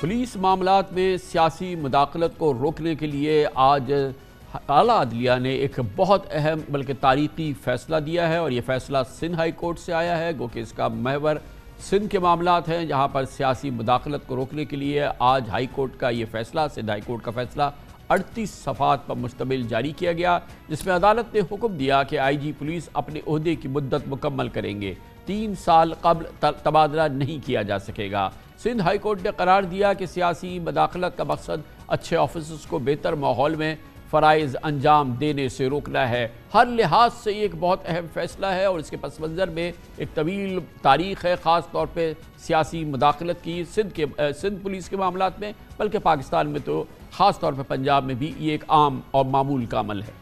police मामला में सियासी मुदाखलत को रोकने के लिए आज अला अदलिया ने एक बहुत अहम बल्कि तारीखी फैसला दिया है और ये फैसला सिंध हाई कोर्ट से आया है क्योंकि इसका महवर सिंध के मामला हैं जहाँ पर सियासी मुदाखलत को रोकने के लिए आज हाई कोर्ट का ये फैसला सिंध हाई कोर्ट का फैसला अड़तीस सफ़ात पर मुश्तमिल जारी किया गया जिसमें अदालत ने हुक्म दिया कि आई जी पुलिस अपने अहदे की मुद्दत मुकम्मल करेंगे तीन साल कबल तबादला नहीं किया जा सकेगा सिंध हाई कोर्ट ने करार दिया कि सियासी मदाखलत का मकसद अच्छे ऑफिसर्स को बेहतर माहौल में फ़राइज़ अंजाम देने से रोकना है हर लिहाज से ये एक बहुत अहम फैसला है और इसके पस मंज़र में एक तवील तारीख़ है ख़ास तौर पर सियासी मदाखलत की सिंध के सिंध पुलिस के मामला में बल्कि पाकिस्तान में तो ख़ास तौर पर पंजाब में भी ये एक आम और मामूल का अमल है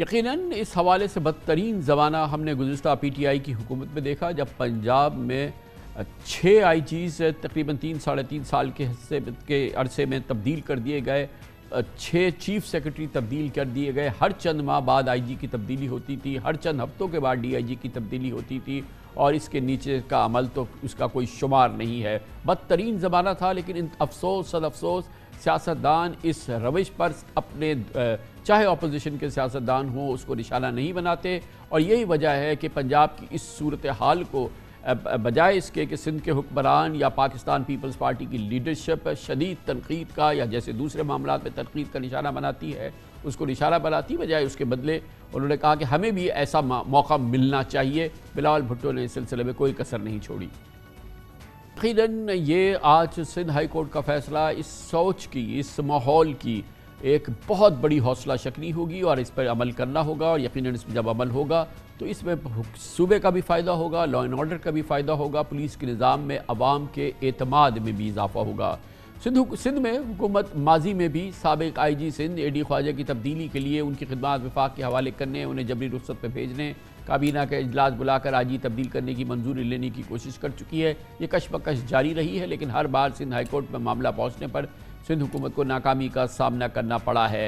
यकीनन इस हवाले से बदतरीन ज़माना हमने गुज्त पी टी आई की हुकूमत में देखा जब पंजाब में छः आई चीज़ तकरीबन तीन साढ़े तीन साल के हिस्से के अरसे में तब्दील कर दिए गए छः चीफ सेक्रेटरी तब्दील कर दिए गए हर चंद माह बाद आईजी की तब्दीली होती थी हर चंद हफ्तों के बाद डीआईजी की तब्दीली होती थी और इसके नीचे का अमल तो उसका कोई शुमार नहीं है बदतरीन ज़माना था लेकिन अफसोस सद अफसोस सियासतदान इस रविश पर अपने चाहे अपोजिशन के सियासतदान हों उसको निशाना नहीं बनाते और यही वजह है कि पंजाब की इस सूरत हाल को बजाय इसके कि सिंध के हुक्मरान या पाकिस्तान पीपल्स पार्टी की लीडरशिप शदीद तनकीद का या जैसे दूसरे मामला में तनकीद का निशाना बनाती है उसको निशाना बनाती बजाय उसके बदले उन्होंने कहा कि हमें भी ऐसा मौका मिलना चाहिए बिलावल भुट्टो ने इस सिलसिले में कोई कसर नहीं छोड़ी यकीन ये आज सिंध हाई कोर्ट का फैसला इस सोच की इस माहौल की एक बहुत बड़ी हौसला शक्नी होगी और इस पर अमल करना होगा और यकीन इस पर जब अमल होगा तो इसमें सूबे का भी फ़ायदा होगा लॉ एंड ऑर्डर का भी फ़ायदा होगा पुलिस के निज़ाम में आवाम के अतमाद में भी इजाफा होगा सिंध सिंध में हुकूमत माजी में भी सबक I G Sindh A D Khawaja की तब्दीली के लिए उनकी खदमात विफाक के हवाले करने उन्हें जबरी रुख्सत पर भेजने काबीना का अजलास बुलाकर आजी तब्दील करने की मंजूरी लेने की कोशिश कर चुकी है ये कशमकश जारी रही है लेकिन हर बार सिंध हाईकोर्ट में मामला पहुँचने पर सिंध हुकूमत को नाकामी का सामना करना पड़ा है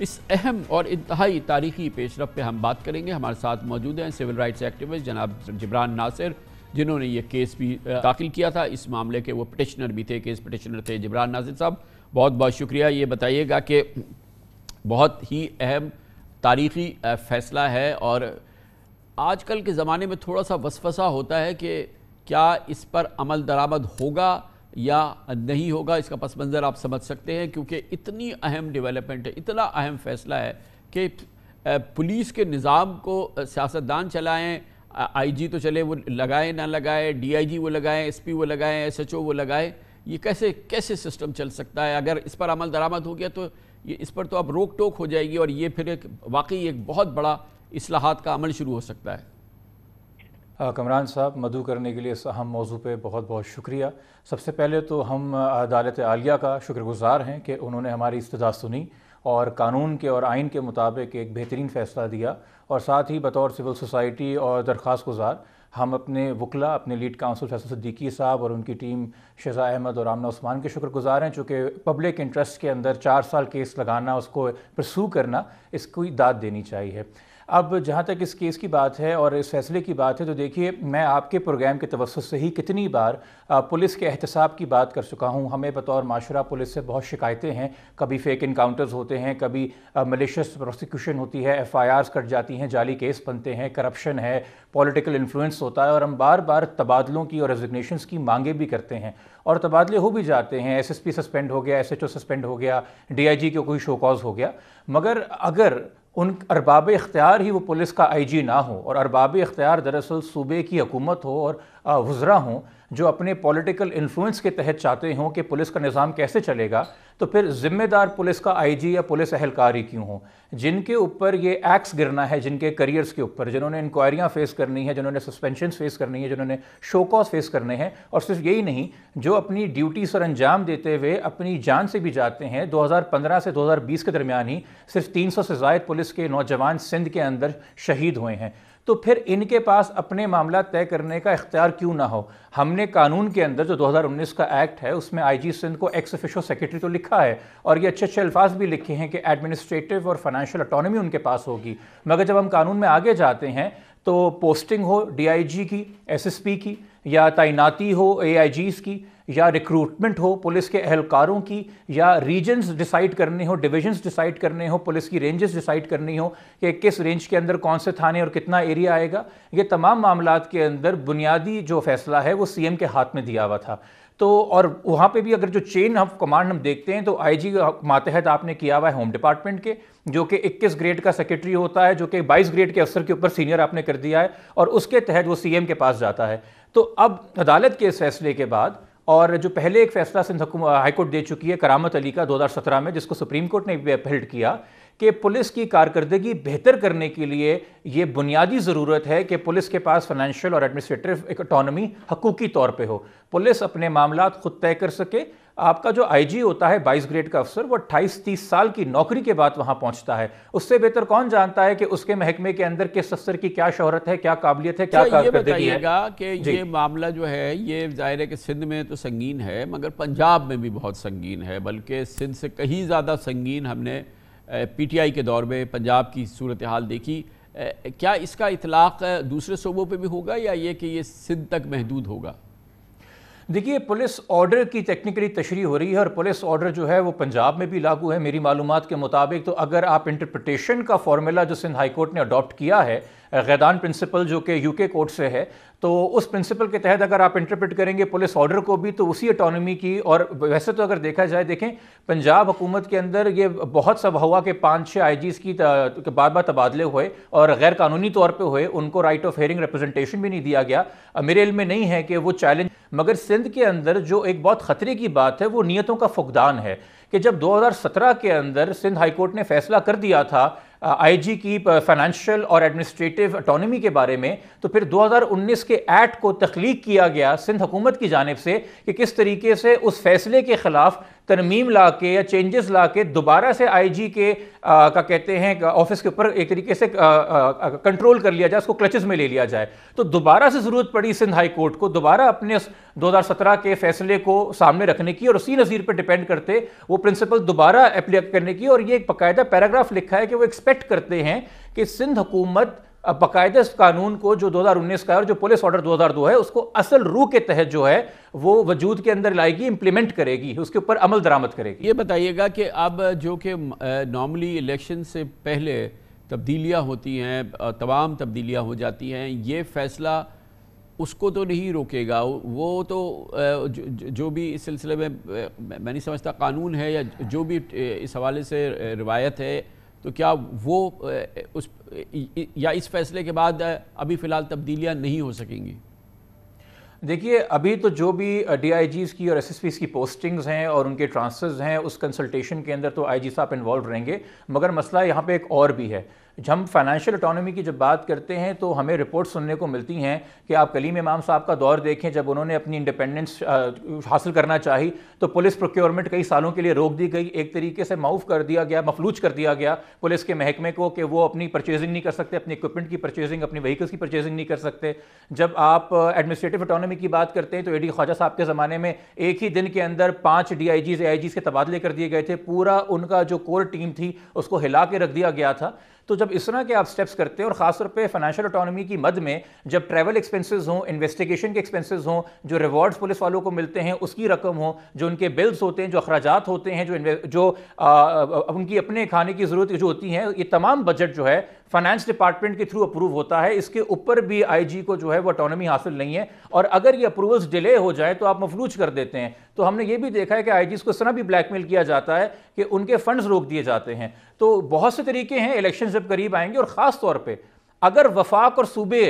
इस अहम और इंतहाई तारीखी पेशरफ पे हम बात करेंगे हमारे साथ मौजूद हैं सिविल राइट्स एक्टिविस्ट जनाब जिब्रान नासिर जिन्होंने ये केस भी दाखिल किया था इस मामले के वो पटिशनर भी थे केस पटिशनर थे जिब्रान नासिर साहब बहुत बहुत शुक्रिया ये बताइएगा कि बहुत ही अहम तारीखी फैसला है और आजकल के ज़माने में थोड़ा सा वसफसा होता है कि क्या इस पर अमल दरामद होगा या नहीं होगा इसका पस मंज़र आप समझ सकते हैं क्योंकि इतनी अहम डेवलपमेंट है इतना अहम फैसला है कि पुलिस के निज़ाम को सियासतदान चलाएँ आईजी तो चले वो लगाए ना लगाए डीआईजी वो लगाए एसपी वो लगाए एसएचओ वो लगाए ये कैसे कैसे सिस्टम चल सकता है अगर इस पर अमल दरामद हो गया तो ये इस पर तो अब रोक टोक हो जाएगी और ये फिर एक वाकई एक बहुत बड़ा असलाहत का अमल शुरू हो सकता है कमरान साहब मधु करने के लिए इस अहम मौजू पर बहुत बहुत शुक्रिया सबसे पहले तो हम अदालत आलिया का शुक्रगुजार हैं कि उन्होंने हमारी इस्तः सुनी और कानून के और आइन के मुताबिक एक बेहतरीन फ़ैसला दिया और साथ ही बतौर सिविल सोसाइटी और दरख्वास गुजार हम अपने वकला अपने लीड काउंसिल फैसल सद्दीकी साहब और उनकी टीम शेजा अहमद और आमना उस्मान के शुक्रगुजार हैं चूँकि पब्लिक इंटरेस्ट के अंदर चार साल केस लगाना उसको प्रसू करना इसको दाद देनी चाहिए अब जहाँ तक इस केस की बात है और इस फैसले की बात है तो देखिए मैं आपके प्रोग्राम के तवसत से ही कितनी बार पुलिस के एहतसाब की बात कर चुका हूँ हमें बतौर माशरा पुलिस से बहुत शिकायतें हैं कभी फेक इनकाउंटर्स होते हैं कभी मलिशस प्रोसिक्यूशन होती है एफ आई आर्स कट जाती हैं जाली केस बनते हैं करप्शन है पॉलिटिकल इन्फ्लुएंस होता है और हम बार बार तबादलों की और रेजिग्नेशन की मांगें भी करते हैं और तबादले हो भी जाते हैं एसएसपी सस्पेंड हो गया एसएचओ सस्पेंड हो गया डीआईजी को कोई शोकॉज हो गया मगर अगर उन अरबाब इख्तियार ही वो पुलिस का आई जी ना हो और अरबाब इख्तियार दरअसल सूबे की हकूमत हो और वज़रा हों जो अपने पॉलिटिकल इन्फ्लुएंस के तहत चाहते हों कि पुलिस का निज़ाम कैसे चलेगा तो फिर ज़िम्मेदार पुलिस का आईजी या पुलिस अहलकार ही क्यों हो जिनके ऊपर ये एक्स गिरना है जिनके करियर्स के ऊपर जिन्होंने इंक्वायरियाँ फेस करनी है जिन्होंने सस्पेंशन फेस करनी है जिन्होंने शोकॉस फेस करने हैं और सिर्फ यही नहीं जो अपनी ड्यूटी सर अंजाम देते हुए अपनी जान से भी जाते हैं 2015 से 2020 के दरमियान ही सिर्फ 300 से जायद पुलिस के नौजवान सिंध के अंदर शहीद हुए हैं तो फिर इनके पास अपने मामला तय करने का इख्तियार क्यों ना हो हमने कानून के अंदर जो 2019 का एक्ट है उसमें आई जी सिंध को एक्स ऑफिशियल सेक्रेटरी तो लिखा है और ये अच्छे अच्छे अल्फाज भी लिखे हैं कि एडमिनिस्ट्रेटिव और फाइनेंशियल अटोनमी उनके पास होगी मगर जब हम कानून में आगे जाते हैं तो पोस्टिंग हो डी की एस की या तैनाती हो ए की या रिक्रूटमेंट हो पुलिस के अहलकारों की या रीजन्स डिसाइड करने हो डिविजन्स डिसाइड करने हो पुलिस की रेंजेस डिसाइड करनी हो कि किस रेंज के अंदर कौन से थाने और कितना एरिया आएगा ये तमाम मामला के अंदर बुनियादी जो फैसला है वो सीएम के हाथ में दिया हुआ था तो और वहाँ पे भी अगर जो चेन ऑफ कमांड हम देखते हैं तो आईजी मातहत आपने किया हुआ है होम डिपार्टमेंट के जो कि 21 ग्रेड का सेक्रेटरी होता है जो कि 22 ग्रेड के अफसर के ऊपर सीनियर आपने कर दिया है और उसके तहत वो सीएम के पास जाता है तो अब अदालत के इस फैसले के बाद और जो पहले एक फैसला सिंध हाईकोर्ट दे चुकी है करामत अली का 2017 में जिसको सुप्रीम कोर्ट ने भी अपील्ड किया कि पुलिस की कारकर्दगी बेहतर करने के लिए ये बुनियादी ज़रूरत है कि पुलिस के पास फाइनेंशियल और एडमिनिस्ट्रेटिव एक हकूकी तौर पे हो पुलिस अपने मामला खुद तय कर सके आपका जो आईजी होता है 22 ग्रेड का अफसर वो 28 तीस साल की नौकरी के बाद वहां पहुंचता है उससे बेहतर कौन जानता है कि उसके महकमे के अंदर किस अफसर की क्या शोहरत है क्या काबिलियत है क्या अच्छा, बताइएगा कि ये मामला जो है ये जाहिर है कि सिंध में तो संगीन है मगर पंजाब में भी बहुत संगीन है बल्कि सिंध से कहीं ज़्यादा संगीन हमने पीटीआई के दौर में पंजाब की सूरत हाल देखी क्या इसका इतलाक़ दूसरे शोबों पे भी होगा या ये कि ये सिंध तक महदूद होगा देखिए पुलिस ऑर्डर की टेक्निकली तशरी हो रही है और पुलिस ऑर्डर जो है वो पंजाब में भी लागू है मेरी मालूम के मुताबिक तो अगर आप इंटरप्रटेशन का फार्मूला जो सिंध हाई कोर्ट ने अडॉप्ट किया है गैदान प्रिंसिपल जो कि यूके कोर्ट से है तो उस प्रिंसिपल के तहत अगर आप इंटरप्रेट करेंगे पुलिस ऑर्डर को भी तो उसी अटोनमी की और वैसे तो अगर देखा जाए देखें पंजाब हुकूमत के अंदर ये बहुत सब हुआ कि पाँच छः आई की बार बार तबादले हुए और गैर कानूनी तौर पर हुए उनको राइट ऑफ हेयरिंग रिप्रेजेंटेशन भी नहीं दिया गया मेरे इल में नहीं है कि वो चैलेंज मगर सिंध के अंदर जो एक बहुत ख़तरे की बात है वो नीयतों का फुकदान है कि जब 2017 के अंदर सिंध हाईकोर्ट ने फैसला कर दिया था आईजी uh, की फाइनेंशियल uh, और एडमिनिस्ट्रेटिव अटोनमी के बारे में तो फिर 2019 के एक्ट को तख्लीक किया गया सिंध हुकूमत की जानब से कि किस तरीके से उस फैसले के ख़िलाफ़ तरमीम ला के या चेंजेस ला के दोबारा से आई जी के आ, uh, का कहते हैं ऑफिस के ऊपर एक तरीके से आ, आ, कंट्रोल कर लिया जाए उसको क्लचेस में ले लिया जाए तो दोबारा से ज़रूरत पड़ी सिंध हाई कोर्ट को दोबारा अपने 2017 के फैसले को सामने रखने की और उसी नज़ीर पर डिपेंड करते वो प्रिंसिपल दोबारा अप्लाई करने की और ये एक बाकायदा पैराग्राफ लिखा है कि वो एक्सपेक्ट रिजेक्ट करते हैं कि सिंध हुकूमत बाकायदे इस कानून को जो 2019 का है और जो पुलिस ऑर्डर 2002 है उसको असल रूह के तहत जो है वो वजूद के अंदर लाएगी इम्प्लीमेंट करेगी उसके ऊपर अमल दरामद करेगी ये बताइएगा कि अब जो कि नॉर्मली इलेक्शन से पहले तब्दीलियाँ होती हैं तमाम तब्दीलियाँ हो जाती हैं ये फैसला उसको तो नहीं रोकेगा वो तो जो भी इस सिलसिले में मैं नहीं समझता कानून है या जो भी इस हवाले से रिवायत है तो क्या वो उस या इस फैसले के बाद अभी फ़िलहाल तब्दीलियां नहीं हो सकेंगी देखिए अभी तो जो भी डी की और एस की पोस्टिंग्स हैं और उनके ट्रांसफर्स हैं उस कंसल्टेशन के अंदर तो आई साहब इन्वॉल्व रहेंगे मगर मसला यहाँ पे एक और भी है जब हम फाइनेंशियल अटोनॉमी की जब बात करते हैं तो हमें रिपोर्ट सुनने को मिलती हैं कि आप कलीम इमाम साहब का दौर देखें जब उन्होंने अपनी इंडिपेंडेंस हासिल करना चाही तो पुलिस प्रोक्योरमेंट कई सालों के लिए रोक दी गई एक तरीके से माउफ कर दिया गया मफलूज कर दिया गया पुलिस के महकमे को कि वो अपनी परचेजिंग नहीं कर सकते अपनी इक्विपमेंट की परचेजिंग अपनी व्हीकल्स की परचेजिंग नहीं कर सकते जब आप एडमिनिस्ट्रेटिव अटोनॉमी की बात करते हैं तो ए डी ख्वाजा साहब के ज़माने में एक ही दिन के अंदर पाँच डी आई आई जीज के तबादले कर दिए गए थे पूरा उनका जो कोर टीम थी उसको हिला के रख दिया गया था तो जब इस तरह के आप स्टेप्स करते हैं और खासतौर पर फाइनेंशियल अटोनमी की मद में जब ट्रैवल एक्सपेंसेस हों इन्वेस्टिगेशन के एक्सपेंसेस हों जो रिवॉर्ड्स पुलिस वालों को मिलते हैं उसकी रकम हो जो उनके बिल्स होते हैं जो अखराज होते हैं जो जो आ, उनकी अपने खाने की ज़रूरत जो होती है ये तमाम बजट जो है फाइनेंस डिपार्टमेंट के थ्रू अप्रूव होता है इसके ऊपर भी आईजी को जो है वो अटोनमी हासिल नहीं है और अगर ये अप्रूवल्स डिले हो जाए तो आप मफलूज कर देते हैं तो हमने ये भी देखा है कि आईजीज को इस तरह भी ब्लैकमेल किया जाता है कि उनके फंड्स रोक दिए जाते हैं तो बहुत से तरीके हैं इलेक्शन जब करीब आएंगे और ख़ास तौर पर अगर वफाक और सूबे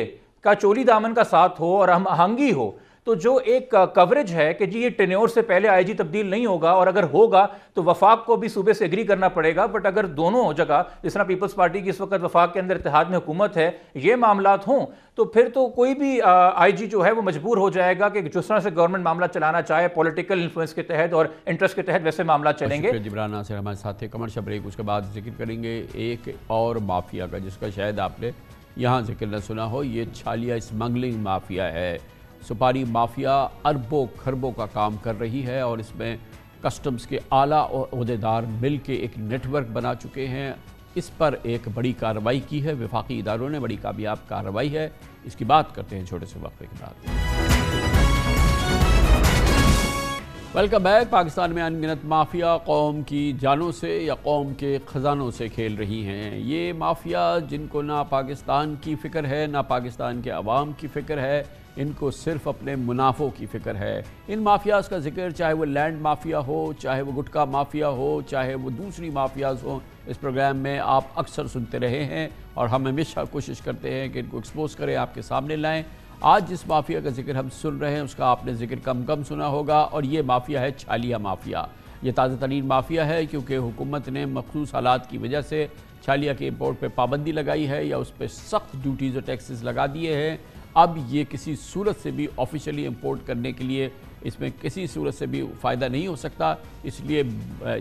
का चोली दामन का साथ हो और हम आहंगी हो तो जो एक कवरेज है कि जी ये टेन्योर से पहले आईजी तब्दील नहीं होगा और अगर होगा तो वफाक को भी सूबे से एग्री करना पड़ेगा बट अगर दोनों जगह जिस तरह पीपल्स पार्टी की इस वक्त वफाक के अंदर इतिहाद में हुकूमत है ये मामला हों तो फिर तो कोई भी आई जी जो है वो मजबूर हो जाएगा कि जिस तरह से गवर्नमेंट मामला चलाना चाहे पॉलिटिकल इन्फ्लुएंस के तहत और इंटरेस्ट के तहत वैसे मामला अच्छा, चलेंगे हमारे साथ कमर कमर्शियल ब्रेक उसके बाद जिक्र करेंगे एक और माफिया का जिसका शायद आपने यहाँ जिक्र न सुना हो ये छालिया स्मगलिंग माफिया है सुपारी माफिया अरबों खरबों का काम कर रही है और इसमें कस्टम्स के आला अहदेदार मिल के एक नेटवर्क बना चुके हैं इस पर एक बड़ी कार्रवाई की है विफाकी इदारों ने बड़ी कामयाब कार्रवाई है इसकी बात करते हैं छोटे से वक्त के बाद वेलकम बैक पाकिस्तान में अनगिनत माफिया कौम की जानों से या कौम के ख़जानों से खेल रही हैं ये माफिया जिनको ना पाकिस्तान की फ़िक्र है ना पाकिस्तान के आवाम की फ़िक्र है इनको सिर्फ अपने मुनाफों की फिक्र है इन माफियाज़ का जिक्र चाहे वो लैंड माफिया हो चाहे वो गुटका माफिया हो चाहे वो दूसरी माफियाज़ हो इस प्रोग्राम में आप अक्सर सुनते रहे हैं और हम हमेशा कोशिश करते हैं कि इनको एक्सपोज करें आपके सामने लाएं आज जिस माफिया का जिक्र हम सुन रहे हैं उसका आपने जिक्र कम कम सुना होगा और ये माफिया है छालिया माफिया ये ताज़ा तरीन माफिया है क्योंकि हुकूमत ने मखसूस हालात की वजह से छालिया के इम्पोर्ट पर पाबंदी लगाई है या उस पर सख्त ड्यूटीज़ और टैक्सेस लगा दिए हैं अब ये किसी सूरत से भी ऑफिशियली इम्पोर्ट करने के लिए इसमें किसी सूरत से भी फ़ायदा नहीं हो सकता इसलिए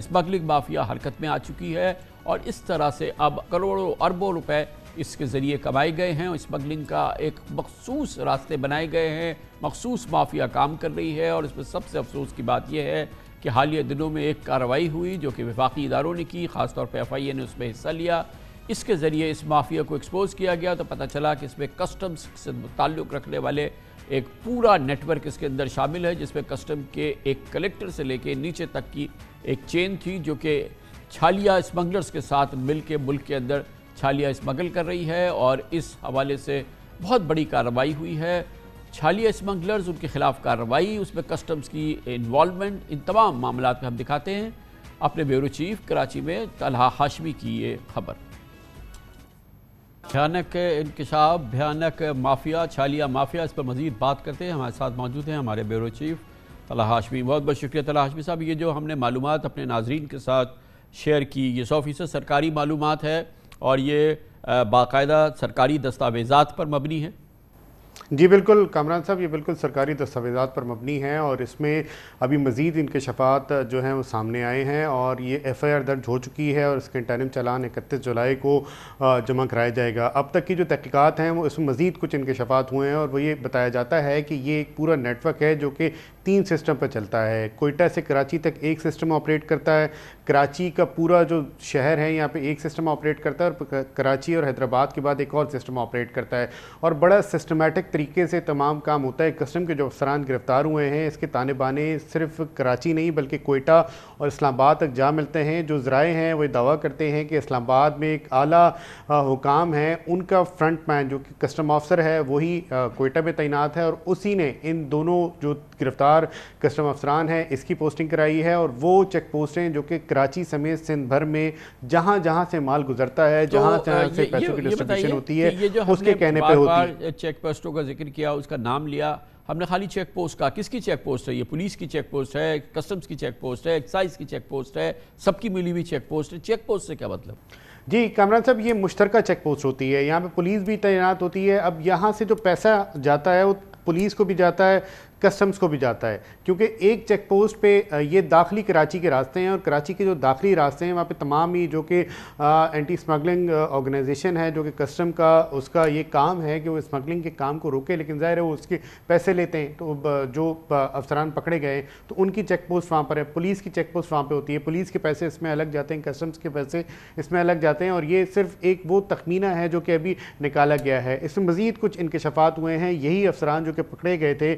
स्मगलिंग माफिया हरकत में आ चुकी है और इस तरह से अब करोड़ों अरबों रुपए इसके ज़रिए कमाए गए हैं और स्मगलिंग का एक मखसूस रास्ते बनाए गए हैं मखसूस माफिया काम कर रही है और इसमें सबसे अफसोस की बात यह है कि हालिया दिनों में एक कार्रवाई हुई जो कि विफाकी इदारों ने की ख़ासतौर पर एफ आई ए ने उसमें हिस्सा लिया इसके ज़रिए इस माफिया को एक्सपोज़ किया गया तो पता चला कि इसमें कस्टम्स से ताल्लुक़ रखने वाले एक पूरा नेटवर्क इसके अंदर शामिल है जिसमें कस्टम के एक कलेक्टर से लेके नीचे तक की एक चेन थी जो कि छालिया स्मगलर्स के साथ मिल के मुल्क के अंदर छालिया स्मगल कर रही है और इस हवाले से बहुत बड़ी कार्रवाई हुई है छालिया स्मगलर्स उनके खिलाफ कार्रवाई उसमें कस्टम्स की इन्वॉलमेंट इन तमाम मामला में हम दिखाते हैं अपने ब्यूरो चीफ कराची में तलहा हाशमी की ये खबर भयानक इंकशाफ भयानक माफिया छालिया माफिया इस पर मजीद बात करते हैं हमारे साथ मौजूद हैं हमारे ब्यूरो चीफ तला हाशमी बहुत बहुत शुक्रिया तला हाशमी साहब ये जो हमने मालूम अपने नाजरन के साथ शेयर की ये सौ फीसद सरकारी मालूम है और ये बाकायदा सरकारी दस्तावेज़ा पर मबनी है जी बिल्कुल कामरान साहब ये बिल्कुल सरकारी दस्तावेजा पर मबनी है और इसमें अभी मज़ीद शफात जो हैं वो सामने आए हैं और ये एफ़ आई आर दर्ज हो चुकी है और इसके इंटरम चालान इकतीस जुलाई को जमा कराया जाएगा अब तक की जो तहकीक़ात हैं वो इसमें मज़ीद कुछ शफात हुए हैं और वो ये बताया जाता है कि ये एक पूरा नेटवर्क है जो कि तीन सिस्टम पर चलता है कोयटा से कराची तक एक सिस्टम ऑपरेट करता है कराची का पूरा जो शहर है यहाँ पे एक सिस्टम ऑपरेट करता है और कराची और हैदराबाद के बाद एक और सिस्टम ऑपरेट करता है और बड़ा सिस्टमेटिक तरीके से तमाम काम होता है कस्टम के जो अफसरान गिरफ्तार हुए हैं इसके ताने बाने सिर्फ कराची नहीं बल्कि कोयटा और इस्लामाबाद तक जा मिलते हैं जो ज़राए हैं वो दावा करते हैं कि इस्लामाबाद में एक आला हुकाम है उनका फ्रंट मैन जो कि कस्टम ऑफिसर है वही कोयटा में तैनात है और उसी ने इन दोनों जो गिरफ़्तार हजार कस्टम अफसरान हैं इसकी पोस्टिंग कराई है और वो चेक पोस्ट हैं जो कि कराची समेत सिंध भर में जहाँ जहाँ से माल गुजरता है जहाँ तो, जहाँ से पैसों की डिस्ट्रीब्यूशन होती है उसके कहने पर चेक पोस्टों का जिक्र किया उसका नाम लिया हमने खाली चेक पोस्ट का किसकी चेक पोस्ट है ये पुलिस की चेक पोस्ट है कस्टम्स की चेक पोस्ट है एक्साइज की चेक पोस्ट है सबकी मिली हुई चेक पोस्ट है चेक पोस्ट से क्या मतलब जी कामरान साहब ये मुश्तरका चेक पोस्ट होती है यहाँ पे पुलिस भी तैनात होती है अब यहाँ से जो पैसा जाता है वो पुलिस को भी जाता है कस्टम्स को भी जाता है क्योंकि एक चेक पोस्ट पे ये दाखिली कराची के रास्ते हैं और कराची के जो दाखिली रास्ते हैं वहाँ पे तमाम ही जो कि एंटी स्मगलिंग ऑर्गेनाइजेशन है जो कि कस्टम का उसका ये काम है कि वो स्मगलिंग के काम को रोके लेकिन ज़ाहिर है वो उसके पैसे लेते हैं तो जो अफसरान पकड़े गए तो उनकी चेक पोस्ट वहाँ पर है पुलिस की चेक पोस्ट वहाँ पर होती है पुलिस के पैसे इसमें अलग जाते हैं कस्टम्स के पैसे इसमें अलग जाते हैं और ये सिर्फ एक वो तखमीना है जो कि अभी निकाला गया है इसमें मज़ीद कुछ इनकशफात हुए हैं यही अफसरान जो कि पकड़े गए थे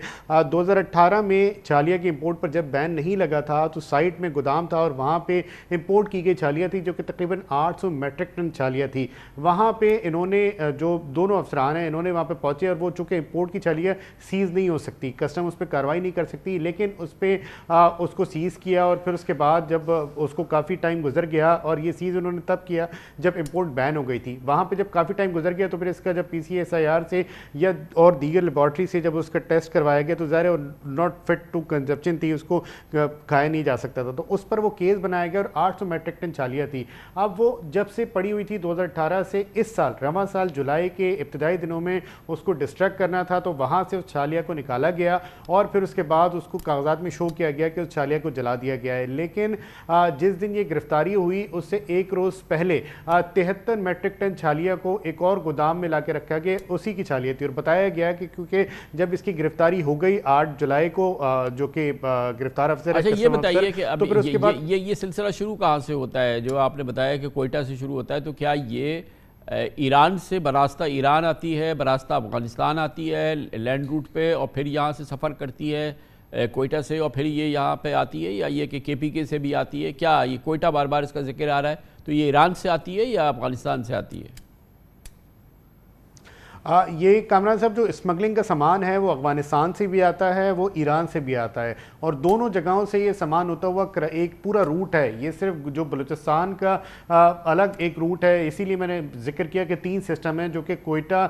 2018 में छालिया की इंपोर्ट पर जब बैन नहीं लगा था तो साइट में गोदाम था और वहाँ पे इंपोर्ट की गई छालिया थी जो कि तकरीबन 800 मेट्रिक टन छालिया थी वहाँ पे इन्होंने जो दोनों अफसरान हैं इन्होंने वहाँ पे पहुँचे और वो चूँकि इंपोर्ट की छालिया सीज़ नहीं हो सकती कस्टम उस पर कार्रवाई नहीं कर सकती लेकिन उस पर उसको सीज़ किया और फिर उसके बाद जब उसको काफ़ी टाइम गुजर गया और ये सीज़ उन्होंने तब किया जब इम्पोर्ट बैन हो गई थी वहाँ पर जब काफ़ी टाइम गुजर गया तो फिर इसका जब पी से या और दीगर लेबॉर्ट्री से जब उसका टेस्ट करवाया गया तो बेगुजार है और नॉट फिट टू कंजप्शन थी उसको खाया नहीं जा सकता था तो उस पर वो केस बनाया गया और आठ सौ मेट्रिक टन छालियाँ थी अब वो जब से पड़ी हुई थी 2018 से इस साल रवा साल जुलाई के इब्तदाई दिनों में उसको डिस्ट्रैक्ट करना था तो वहाँ से उस छालिया को निकाला गया और फिर उसके बाद उसको कागजात में शो किया गया कि उस छालिया को जला दिया गया है लेकिन जिस दिन ये गिरफ्तारी हुई उससे एक रोज़ पहले तिहत्तर मेट्रिक टन छालिया को एक और गोदाम में ला रखा गया उसी की छालिया थी और बताया गया कि क्योंकि जब इसकी गिरफ्तारी हो गई आठ जुलाई को जो कि गिरफ्तार अफसर अच्छा ये बताइए कि तो अब तो ये, उसके बाद ये ये सिलसिला शुरू कहाँ से होता है जो आपने बताया कि कोयटा से शुरू होता है तो क्या ये ईरान से बरास्ता ईरान आती है बरास्ता अफगानिस्तान आती है लैंड रूट पे और फिर यहाँ से सफ़र करती है कोयटा से और फिर ये यहाँ पे आती है या ये कि के पी के से भी आती है क्या ये कोयटा बार बार इसका जिक्र आ रहा है तो ये ईरान से आती है या अफगानिस्तान से आती है आ, ये कामरान साहब जो स्मगलिंग का सामान है वो अफगानिस्तान से भी आता है वो ईरान से भी आता है और दोनों जगहों से ये सामान होता हुआ एक पूरा रूट है ये सिर्फ जो बलूचिस्तान का आ, अलग एक रूट है इसीलिए मैंने जिक्र किया कि तीन सिस्टम हैं जो कि कोयटा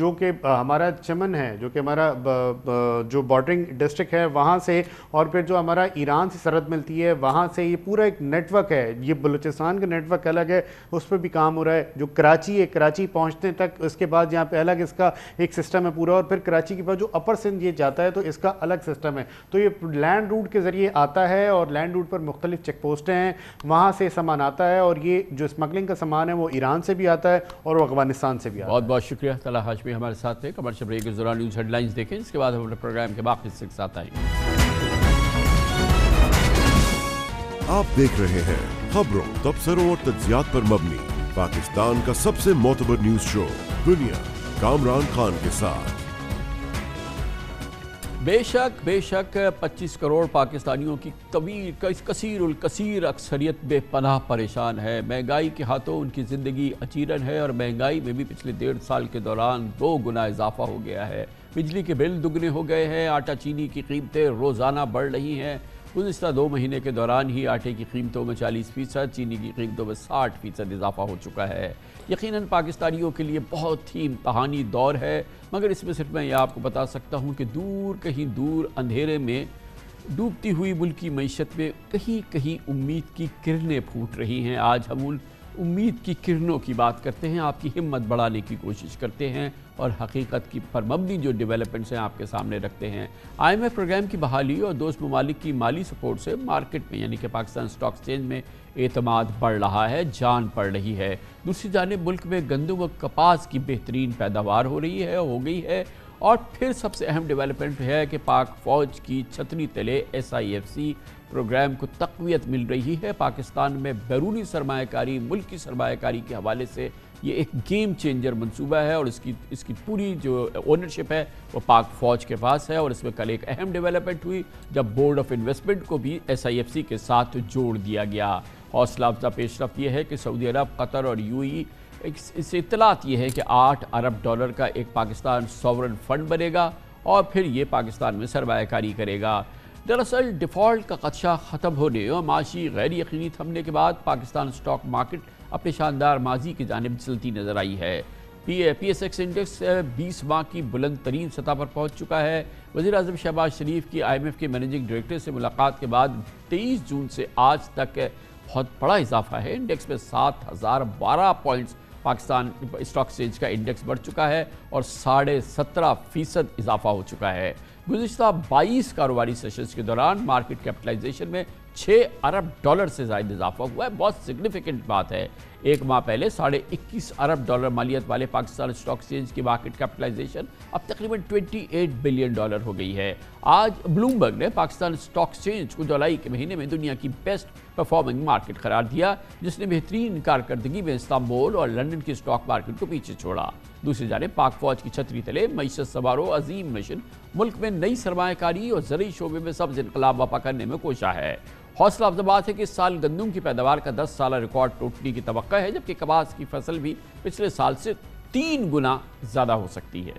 जो कि हमारा चमन है जो कि हमारा ब, ब, जो बॉर्डरिंग डिस्ट्रिक्ट है वहाँ से और फिर जो हमारा ईरान से सरहद मिलती है वहाँ से ये पूरा एक नेटवर्क है ये बलूचिस्तान का नेटवर्क अलग है उस पर भी काम हो रहा है जो कराची है कराची पहुँचने तक उसके बाद यहाँ पर अलग अलग इसका एक सिस्टम है पूरा और फिर कराची के पास जो अपर सिंध ये जाता है तो इसका अलग सिस्टम है तो ये लैंड रूट के ज़रिए आता है और लैंड रूट पर मुख्तलिफ चेक पोस्टें हैं वहाँ से सामान आता है और ये जो स्मगलिंग का सामान है वो ईरान से भी आता है और अफगानिस्तान से भी आता है बहुत बहुत शुक्रिया तला हाशमी हमारे साथ थे कमर्शियल ब्रेक के दौरान न्यूज़ हेडलाइंस देखें इसके बाद हम अपने प्रोग्राम के बाकी हिस्से के साथ आएंगे आप देख रहे हैं खबरों तबसरों और तजियात पर मबनी पाकिस्तान का सबसे मोतबर न्यूज शो दुनिया कामरान खान के साथ बेशक बेशक 25 करोड़ पाकिस्तानियों की कबीर कसीर उल कसीर अक्सरियत बेपनाह परेशान है महंगाई के हाथों उनकी ज़िंदगी अचीरन है और महंगाई में भी पिछले डेढ़ साल के दौरान दो गुना इजाफा हो गया है बिजली के बिल दुगने हो गए हैं आटा चीनी की कीमतें रोज़ाना बढ़ रही हैं गुजशत दो महीने के दौरान ही आटे की कीमतों में चालीस फ़ीसद चीनी की कीमतों में साठ फ़ीसद इजाफा हो चुका है यकीन पाकिस्तानियों के लिए बहुत ही इम्तहानी दौर है मगर इसमें सिर्फ मैं ये आपको बता सकता हूँ कि दूर कहीं दूर अंधेरे में डूबती हुई मुल्क की मीशत में कहीं कहीं उम्मीद की किरणें फूट रही हैं आज हम उन उम्मीद की किरणों की बात करते हैं आपकी हिम्मत बढ़ाने की कोशिश करते हैं और हकीकत की पर मबनी जो डेवलपमेंट्स हैं आपके सामने रखते हैं आईएमएफ प्रोग्राम की बहाली और दोस्त ममालिक की माली सपोर्ट से मार्केट में यानी कि पाकिस्तान स्टॉक एक्सचेंज में एतमाद बढ़ रहा है जान पड़ रही है दूसरी जानब मुल्क में गंदु व कपास की बेहतरीन पैदावार हो रही है हो गई है और फिर सबसे अहम डेवलपमेंट है कि पाक फौज की छतरी तले S I F C programme को तकवीत मिल रही है पाकिस्तान में बैरूनी सरमाकारी मुल्क की सरमाकारी के हवाले से ये एक गेम चेंजर मनसूबा है और इसकी इसकी पूरी जो ओनरशिप है वो पाक फौज के पास है और इसमें कल एक अहम डेवलपमेंट हुई जब बोर्ड ऑफ इन्वेस्टमेंट को भी एस आई एफ सी के साथ जोड़ दिया गया हौसला अफजा पेशरफ ये है कि सऊदी अरब कतर और यू ई इससे इतलात ये है कि आठ अरब डॉलर का एक पाकिस्तान सॉवरन फंड बनेगा और फिर ये पाकिस्तान में सरमाकारी करेगा दरअसल डिफ़ॉल्ट का खदशा ख़त्म होने और माशी गैर यकीनी थमने के बाद पाकिस्तान स्टॉक मार्केट अपने शानदार माजी की जानब चलती नज़र आई है P P S X index बीस माह की बुलंद तरीन सतह पर पहुँच चुका है वजी अजम शहबाज शरीफ की आई एम एफ़ के मैनेजिंग डायरेक्टर से मुलाकात के बाद तेईस जून से आज तक बहुत बड़ा इजाफा है इंडेक्स में सात हज़ार बारह पॉइंट्स पाकिस्तान स्टॉक एक्सचेंज का इंडेक्स बढ़ चुका है और साढ़े सत्रह फीसद इजाफा हो चुका है गुजशत 22 कारोबारी सेशंस के दौरान मार्केट कैपिटलाइजेशन में 6 अरब डॉलर से ज्यादा इजाफा हुआ है बहुत सिग्निफिकेंट बात है एक माह पहले साढ़े इक्कीस अरब डॉलर मालियत वाले पाकिस्तान स्टॉक एक्सचेंज की मार्केट कैपिटलाइजेशन अब तकरीबन 28 बिलियन डॉलर हो गई है आज ब्लूमबर्ग ने पाकिस्तान स्टॉक एक्सचेंज को जुलाई के महीने में दुनिया की बेस्ट परफॉर्मिंग मार्केट करार दिया जिसने बेहतरीन कारकर्दगी में इस्तांबुल और लंदन की स्टॉक मार्केट को पीछे छोड़ा दूसरी जानब पाक फौज की छतरी तले मीशत सवारो अजीम मिशन मुल्क में नई सरमाकारी और जरिए शोबे में सब्ज इनकलाब वापा करने में कोशा है हौसला अफजा बात है कि इस साल गंदम की पैदावार का दस साल रिकॉर्ड टूटने की तो है जबकि कपास की फसल भी पिछले साल से तीन गुना ज़्यादा हो सकती है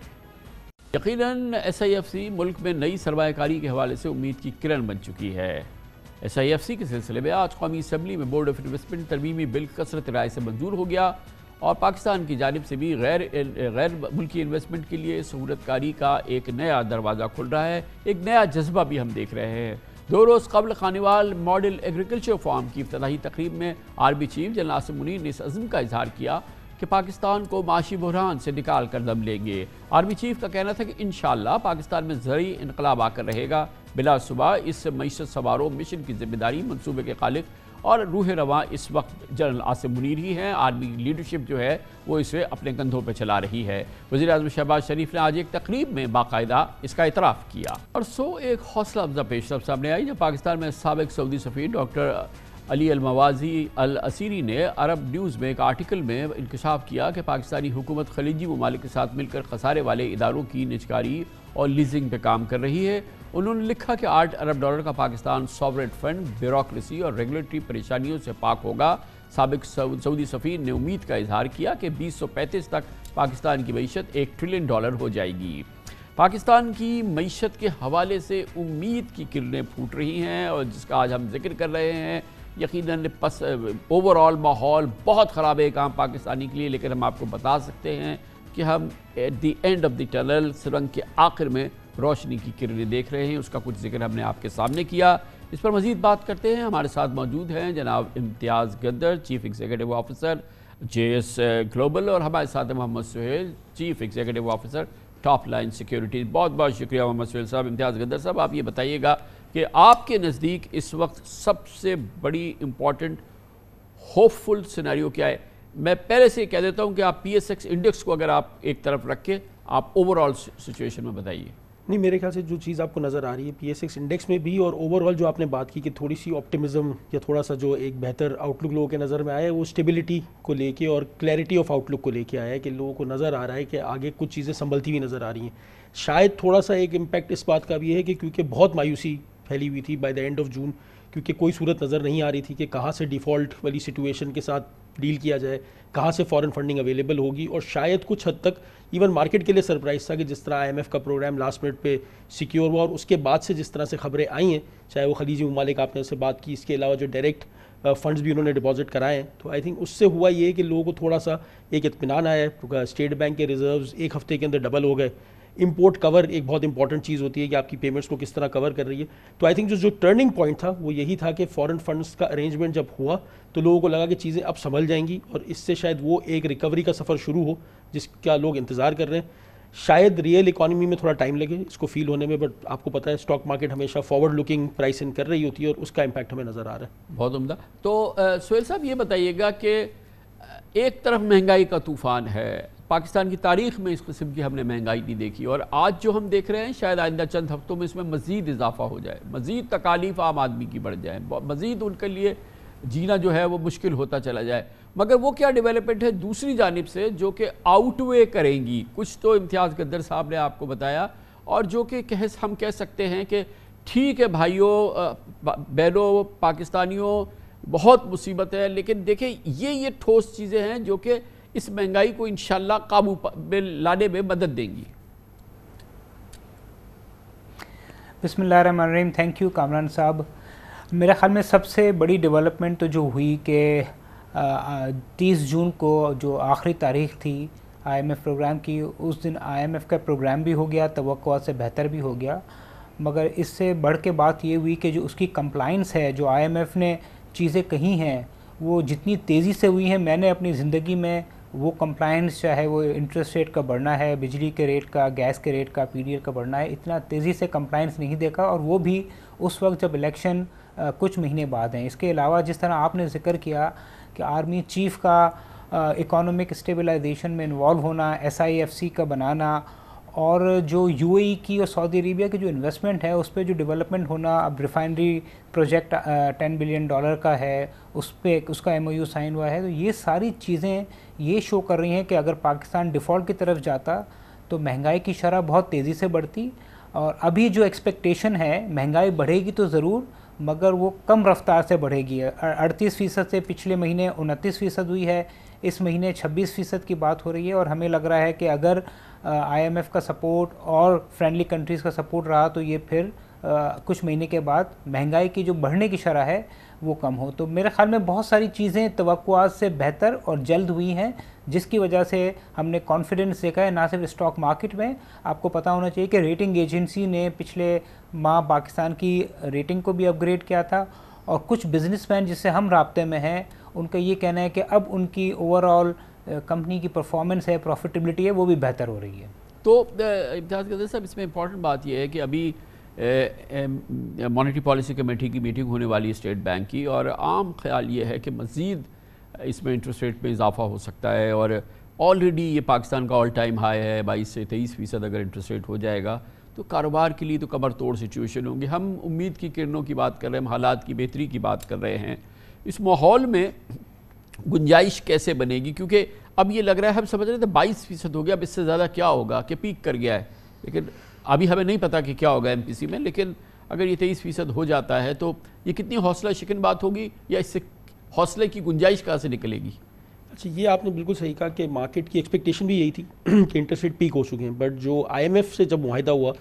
यकीनन एस आई एफ सी मुल्क में नई सरमाकारी के हवाले से उम्मीद की किरण बन चुकी है एस आई एफ सी के सिलसिले में आज कौमी असम्बली में बोर्ड ऑफ इन्वेस्टमेंट तरमीमी बिल कसरत राय से मंजूर हो गया और पाकिस्तान की जानब से भी गैर गैर मुल्की इन्वेस्टमेंट के लिए सहूलतकारी का एक नया दरवाज़ा खुल रहा है एक नया जज्बा भी हम देख रहे हैं दो रोज़ कबल खानीवाल मॉडल एग्रीकल्चर फार्म की इब्तदाही तकरीब में army chief general Asim Munir ने इस अज़म का इजहार किया कि पाकिस्तान को माशी बहरान से निकाल कर दम लेंगे आर्मी चीफ का कहना था कि इन पाकिस्तान में जरिए इनकलाब आकर रहेगा बिलासुबह इस मीशत सवारों मिशन की जिम्मेदारी मनसूबे के खालिद और रूह रवा इस वक्त जनरल आसिम मुनीर ही हैं आर्मी लीडरशिप जो है वो इसे अपने कंधों पर चला रही है वजी अजम शहबाज शरीफ ने आज एक तकरीब में बाकायदा इसका इतराफ़ किया और सो एक हौसला अफजा पेश सामने आई जब पाकिस्तान में सबक सऊदी सफी डॉक्टर अली अलमवाजी अल असीरी ने अरब न्यूज़ में एक आर्टिकल में इंकशाफ किया कि पाकिस्तानी हुकूमत खलीजी ममालिक के साथ मिलकर खसारे वाले इदारों की निजकारी और लीजिंग पर काम कर रही है उन्होंने लिखा कि आठ अरब डॉलर का पाकिस्तान सॉवरेट फंड ब्यूरोक्रेसी और रेगुलेटरी परेशानियों से पाक होगा सबक सऊदी सफ़ी ने उम्मीद का इजहार किया कि 2035 तक पाकिस्तान की मीशत एक ट्रिलियन डॉलर हो जाएगी पाकिस्तान की मीशत के हवाले से उम्मीद की किरणें फूट रही हैं और जिसका आज हम जिक्र कर रहे हैं यकीन पस ओवरऑल माहौल बहुत ख़राब है काम पाकिस्तानी के लिए लेकिन हम आपको बता सकते हैं कि हम at the end of the tunnel सुरंग के आखिर में रोशनी की किरणें देख रहे हैं उसका कुछ जिक्र हमने आपके सामने किया इस पर मजीद बात करते हैं हमारे साथ मौजूद हैं जनाब Imtiaz Gadar chief executive officer J S global और हमारे साथ Mohammad Suhail chief executive officer top line security बहुत बहुत शुक्रिया मोहम्मद सुहेल साहब इम्तियाज़ गदर साहब आप ये बताइएगा कि आपके नज़दीक इस वक्त सबसे बड़ी इम्पॉर्टेंट होपफुल सिनारी क्या है मैं पहले से कह देता हूँ कि आप पी इंडेक्स को अगर आप एक तरफ रखें आप ओवरऑल सिचुएशन में बताइए नहीं मेरे ख्याल से जो चीज़ आपको नज़र आ रही है पी इंडेक्स में भी और ओवरऑल जो आपने बात की कि थोड़ी सी ऑप्टिमिज्म या थोड़ा सा जो एक बेहतर आउटलुक लोगों के नज़र में आया है वो स्टेबिलिटी को लेके और क्लैरिटी ऑफ आउटलुक को लेके आया है कि लोगों को नज़र आ रहा है कि आगे कुछ चीज़ें संभलती हुई नज़र आ रही हैं शायद थोड़ा सा एक इम्पैक्ट इस बात का भी है कि क्योंकि बहुत मायूसी फैली हुई थी by the end of June क्योंकि कोई सूरत नज़र नहीं आ रही थी कि कहाँ से डिफ़ॉल्ट वाली सिचुएशन के साथ डील किया जाए कहाँ से फॉरेन फंडिंग अवेलेबल होगी और शायद कुछ हद तक इवन मार्केट के लिए सरप्राइज था कि जिस तरह आईएमएफ का प्रोग्राम लास्ट मिनट पे सिक्योर हुआ और उसके बाद से जिस तरह से खबरें आई हैं चाहे वो खलीजी ममालिक आपने उससे बात की इसके अलावा जो डायरेक्ट फंड्स uh, भी उन्होंने डिपॉजिट कराए हैं तो आई थिंक उससे हुआ ये कि लोगों को थोड़ा सा एक इतमान आया है स्टेट बैंक के रिजर्व्स एक हफ्ते के अंदर डबल हो गए इम्पोर्ट कवर एक बहुत इंपॉर्टेंट चीज़ होती है कि आपकी पेमेंट्स को किस तरह कवर कर रही है तो आई थिंक जो जो टर्निंग पॉइंट था वो यही था कि फॉरेन फंड्स का अरेंजमेंट जब हुआ तो लोगों को लगा कि चीज़ें अब संभल जाएंगी और इससे शायद वो एक रिकवरी का सफ़र शुरू हो जिसका लोग इंतज़ार कर रहे हैं शायद रियल इकोनॉमी में थोड़ा टाइम लगे इसको फील होने में बट आपको पता है स्टॉक मार्केट हमेशा फॉरवर्ड लुकिंग प्राइस इन कर रही होती है और उसका इम्पैक्ट हमें नज़र आ रहा है बहुत उमदा तो सोहेल साहब ये बताइएगा कि एक तरफ महंगाई का तूफान है पाकिस्तान की तारीख में इस किस्म की हमने महंगाई नहीं देखी और आज जो हम देख रहे हैं शायद आइंदा चंद हफ्तों में इसमें मज़ीद इजाफा हो जाए मज़ीद तकालीफ आम आदमी की बढ़ जाए मज़ीद उनके लिए जीना जो है वो मुश्किल होता चला जाए मगर वो क्या डेवलपमेंट है दूसरी जानब से जो कि आउटवे करेंगी कुछ तो इम्तियाज़ गद्दर साहब ने आपको बताया और जो कि कह हम कह सकते हैं कि ठीक है भाइयों बहनों पाकिस्तानियों बहुत मुसीबत है लेकिन देखें ये ये ठोस चीज़ें हैं जो कि इस महंगाई को इन काबू में लाने में मदद देंगी रहीम थैंक यू कामरान साहब मेरे ख़्याल में सबसे बड़ी डेवलपमेंट तो जो हुई कि तीस जून को जो आखिरी तारीख थी आईएमएफ प्रोग्राम की उस दिन आईएमएफ का प्रोग्राम भी हो गया तो से बेहतर भी हो गया मगर इससे बढ़ के बात ये हुई कि जो उसकी कंप्लाइंस है जो आईएमएफ ने चीज़ें कही हैं वो जितनी तेज़ी से हुई हैं मैंने अपनी ज़िंदगी में वो कंप्लायंस चाहे वो इंटरेस्ट रेट का बढ़ना है बिजली के रेट का गैस के रेट का पी का बढ़ना है इतना तेज़ी से कंप्लायंस नहीं देखा और वो भी उस वक्त जब इलेक्शन कुछ महीने बाद हैं इसके अलावा जिस तरह आपने जिक्र किया कि आर्मी चीफ का इकोनॉमिक स्टेबलाइजेशन में इन्वॉल्व होना एस का बनाना और जो यू e की और सऊदी अरेबिया की जो इन्वेस्टमेंट है उस पर जो डेवलपमेंट होना अब refinery project ten billion dollar का है उस पर उसका एम साइन हुआ है तो ये सारी चीज़ें ये शो कर रही हैं कि अगर पाकिस्तान डिफ़ॉल्ट की तरफ जाता तो महंगाई की शरह बहुत तेज़ी से बढ़ती और अभी जो एक्सपेक्टेशन है महंगाई बढ़ेगी तो ज़रूर मगर वो कम रफ्तार से बढ़ेगी अड़तीस फ़ीसद से पिछले महीने उनतीस फ़ीसद हुई है इस महीने 26 फ़ीसद की बात हो रही है और हमें लग रहा है कि अगर आईएमएफ का सपोर्ट और फ्रेंडली कंट्रीज़ का सपोर्ट रहा तो ये फिर आ, कुछ महीने के बाद महंगाई की जो बढ़ने की शरह है वो कम हो तो मेरे ख्याल में बहुत सारी चीज़ें तोक़ात से बेहतर और जल्द हुई हैं जिसकी वजह से हमने कॉन्फिडेंस देखा है ना सिर्फ स्टॉक मार्केट में आपको पता होना चाहिए कि रेटिंग एजेंसी ने पिछले माह पाकिस्तान की रेटिंग को भी अपग्रेड किया था और कुछ बिजनेसमैन जिससे हम रबते में हैं उनका ये कहना है कि अब उनकी ओवरऑल कंपनी की परफॉर्मेंस है प्रॉफिटेबिलिटी है वो भी बेहतर हो रही है तो साहब इसमें इम्पॉर्टेंट बात यह है कि अभी मॉनेटरी पॉलिसी कमेटी की मीटिंग होने वाली है स्टेट बैंक की और आम ख्याल ये है कि मज़ीद इसमें इंटरेस्ट रेट में इजाफा हो सकता है और ऑलरेडी ये पाकिस्तान का ऑल टाइम हाई है बाईस से तेईस फ़ीसद अगर इंटरेस्ट रेट हो जाएगा तो कारोबार के लिए तो कमर तोड़ सिचुएशन होंगी हम उम्मीद की किरणों की बात कर रहे हैं हम हालात की बेहतरी की बात कर रहे हैं इस माहौल में गुंजाइश कैसे बनेगी क्योंकि अब ये लग रहा है हम समझ रहे थे बाईस फ़ीसद हो गया अब इससे ज़्यादा क्या होगा कि पीक कर गया है लेकिन अभी हमें नहीं पता कि क्या होगा एमपीसी में लेकिन अगर ये तेईस फीसद हो जाता है तो ये कितनी हौसला शिकन बात होगी या इससे हौसले की गुंजाइश कहाँ से निकलेगी अच्छा ये आपने बिल्कुल सही कहा कि मार्केट की एक्सपेक्टेशन भी यही थी कि इंटरेस्ट रेट पीक हो चुके हैं बट जो आईएमएफ से जब माहिदा हुआ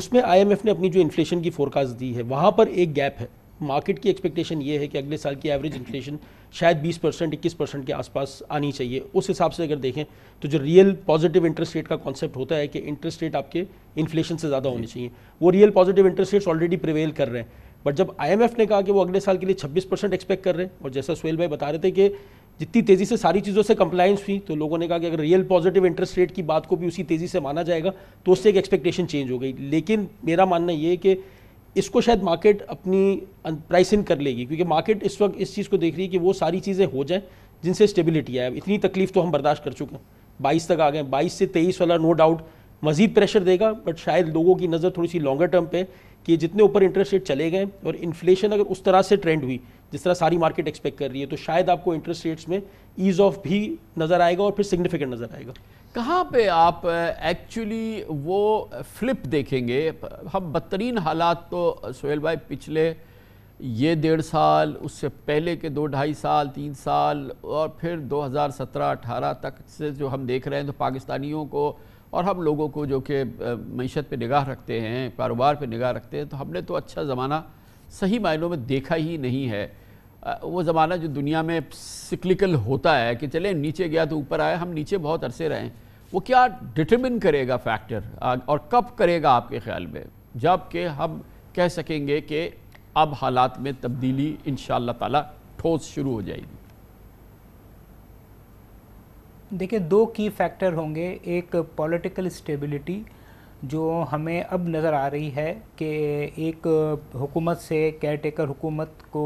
उसमें आईएमएफ ने अपनी जो इन्फ्लेशन की फोरकास्ट दी है वहाँ पर एक गैप है मार्केट की एक्सपेक्टेशन ये है कि अगले साल की एवरेज इन्फ्लेशन शायद 20 परसेंट इक्कीस परसेंट के आसपास आनी चाहिए उस हिसाब से अगर देखें तो जो रियल पॉजिटिव इंटरेस्ट रेट का कॉन्सेप्ट होता है कि इंटरेस्ट रेट आपके इन्फ्लेशन से ज़्यादा होने चाहिए वो real positive interest rates already prevail कर रहे हैं बट जब आई ने कहा कि वो अगले साल के लिए छब्बीस परसेंट एक्सपेक्ट कर रहे हैं और जैसा सुहेल भाई बता रहे थे कि जितनी तेज़ी से सारी चीज़ों से कंप्लायंस हुई तो लोगों ने कहा कि अगर रियल पॉजिटिव इंटरेस्ट रेट की बात को भी उसी तेज़ी से माना जाएगा तो उससे एक एक्सपेक्टेशन चेंज हो गई लेकिन मेरा मानना ये है कि इसको शायद मार्केट अपनी प्राइस अं, इन कर लेगी क्योंकि मार्केट इस वक्त इस चीज़ को देख रही है कि वो सारी चीज़ें हो जाएं जिनसे स्टेबिलिटी आए इतनी तकलीफ तो हम बर्दाश्त कर चुके हैं बाईस तक आ गए बाईस से तेईस वाला नो डाउट मजीद प्रेशर देगा बट शायद लोगों की नज़र थोड़ी सी लॉन्गर टर्म पे कि जितने ऊपर इंटरेस्ट रेट चले गए और इन्फ्लेशन अगर उस तरह से ट्रेंड हुई जिस तरह सारी मार्केट एक्सपेक्ट कर रही है तो शायद आपको इंटरेस्ट रेट्स में ईज ऑफ भी नज़र आएगा और फिर सिग्निफिकेंट नज़र आएगा कहाँ पे आप एक्चुअली वो फ्लिप देखेंगे हम बदतरीन हालात तो सोहेल भाई पिछले ये डेढ़ साल उससे पहले के दो ढाई साल तीन साल और फिर 2017-18 तक से जो हम देख रहे हैं तो पाकिस्तानियों को और हम लोगों को जो कि मीशत पे निगाह रखते हैं कारोबार पे निगाह रखते हैं तो हमने तो अच्छा ज़माना सही मायनों में देखा ही नहीं है वो ज़माना जो दुनिया में सिक्लिकल होता है कि चले नीचे गया तो ऊपर आया हम नीचे बहुत अरसे हैं वो क्या डिटर्मिन करेगा फैक्टर और कब करेगा आपके ख्याल में जबकि हम कह सकेंगे कि अब हालात में तब्दीली इन ठोस शुरू हो जाएगी देखिए दो की फैक्टर होंगे एक पॉलिटिकल स्टेबिलिटी जो हमें अब नज़र आ रही है कि एक हुकूमत से केयर टेकर हुकूमत को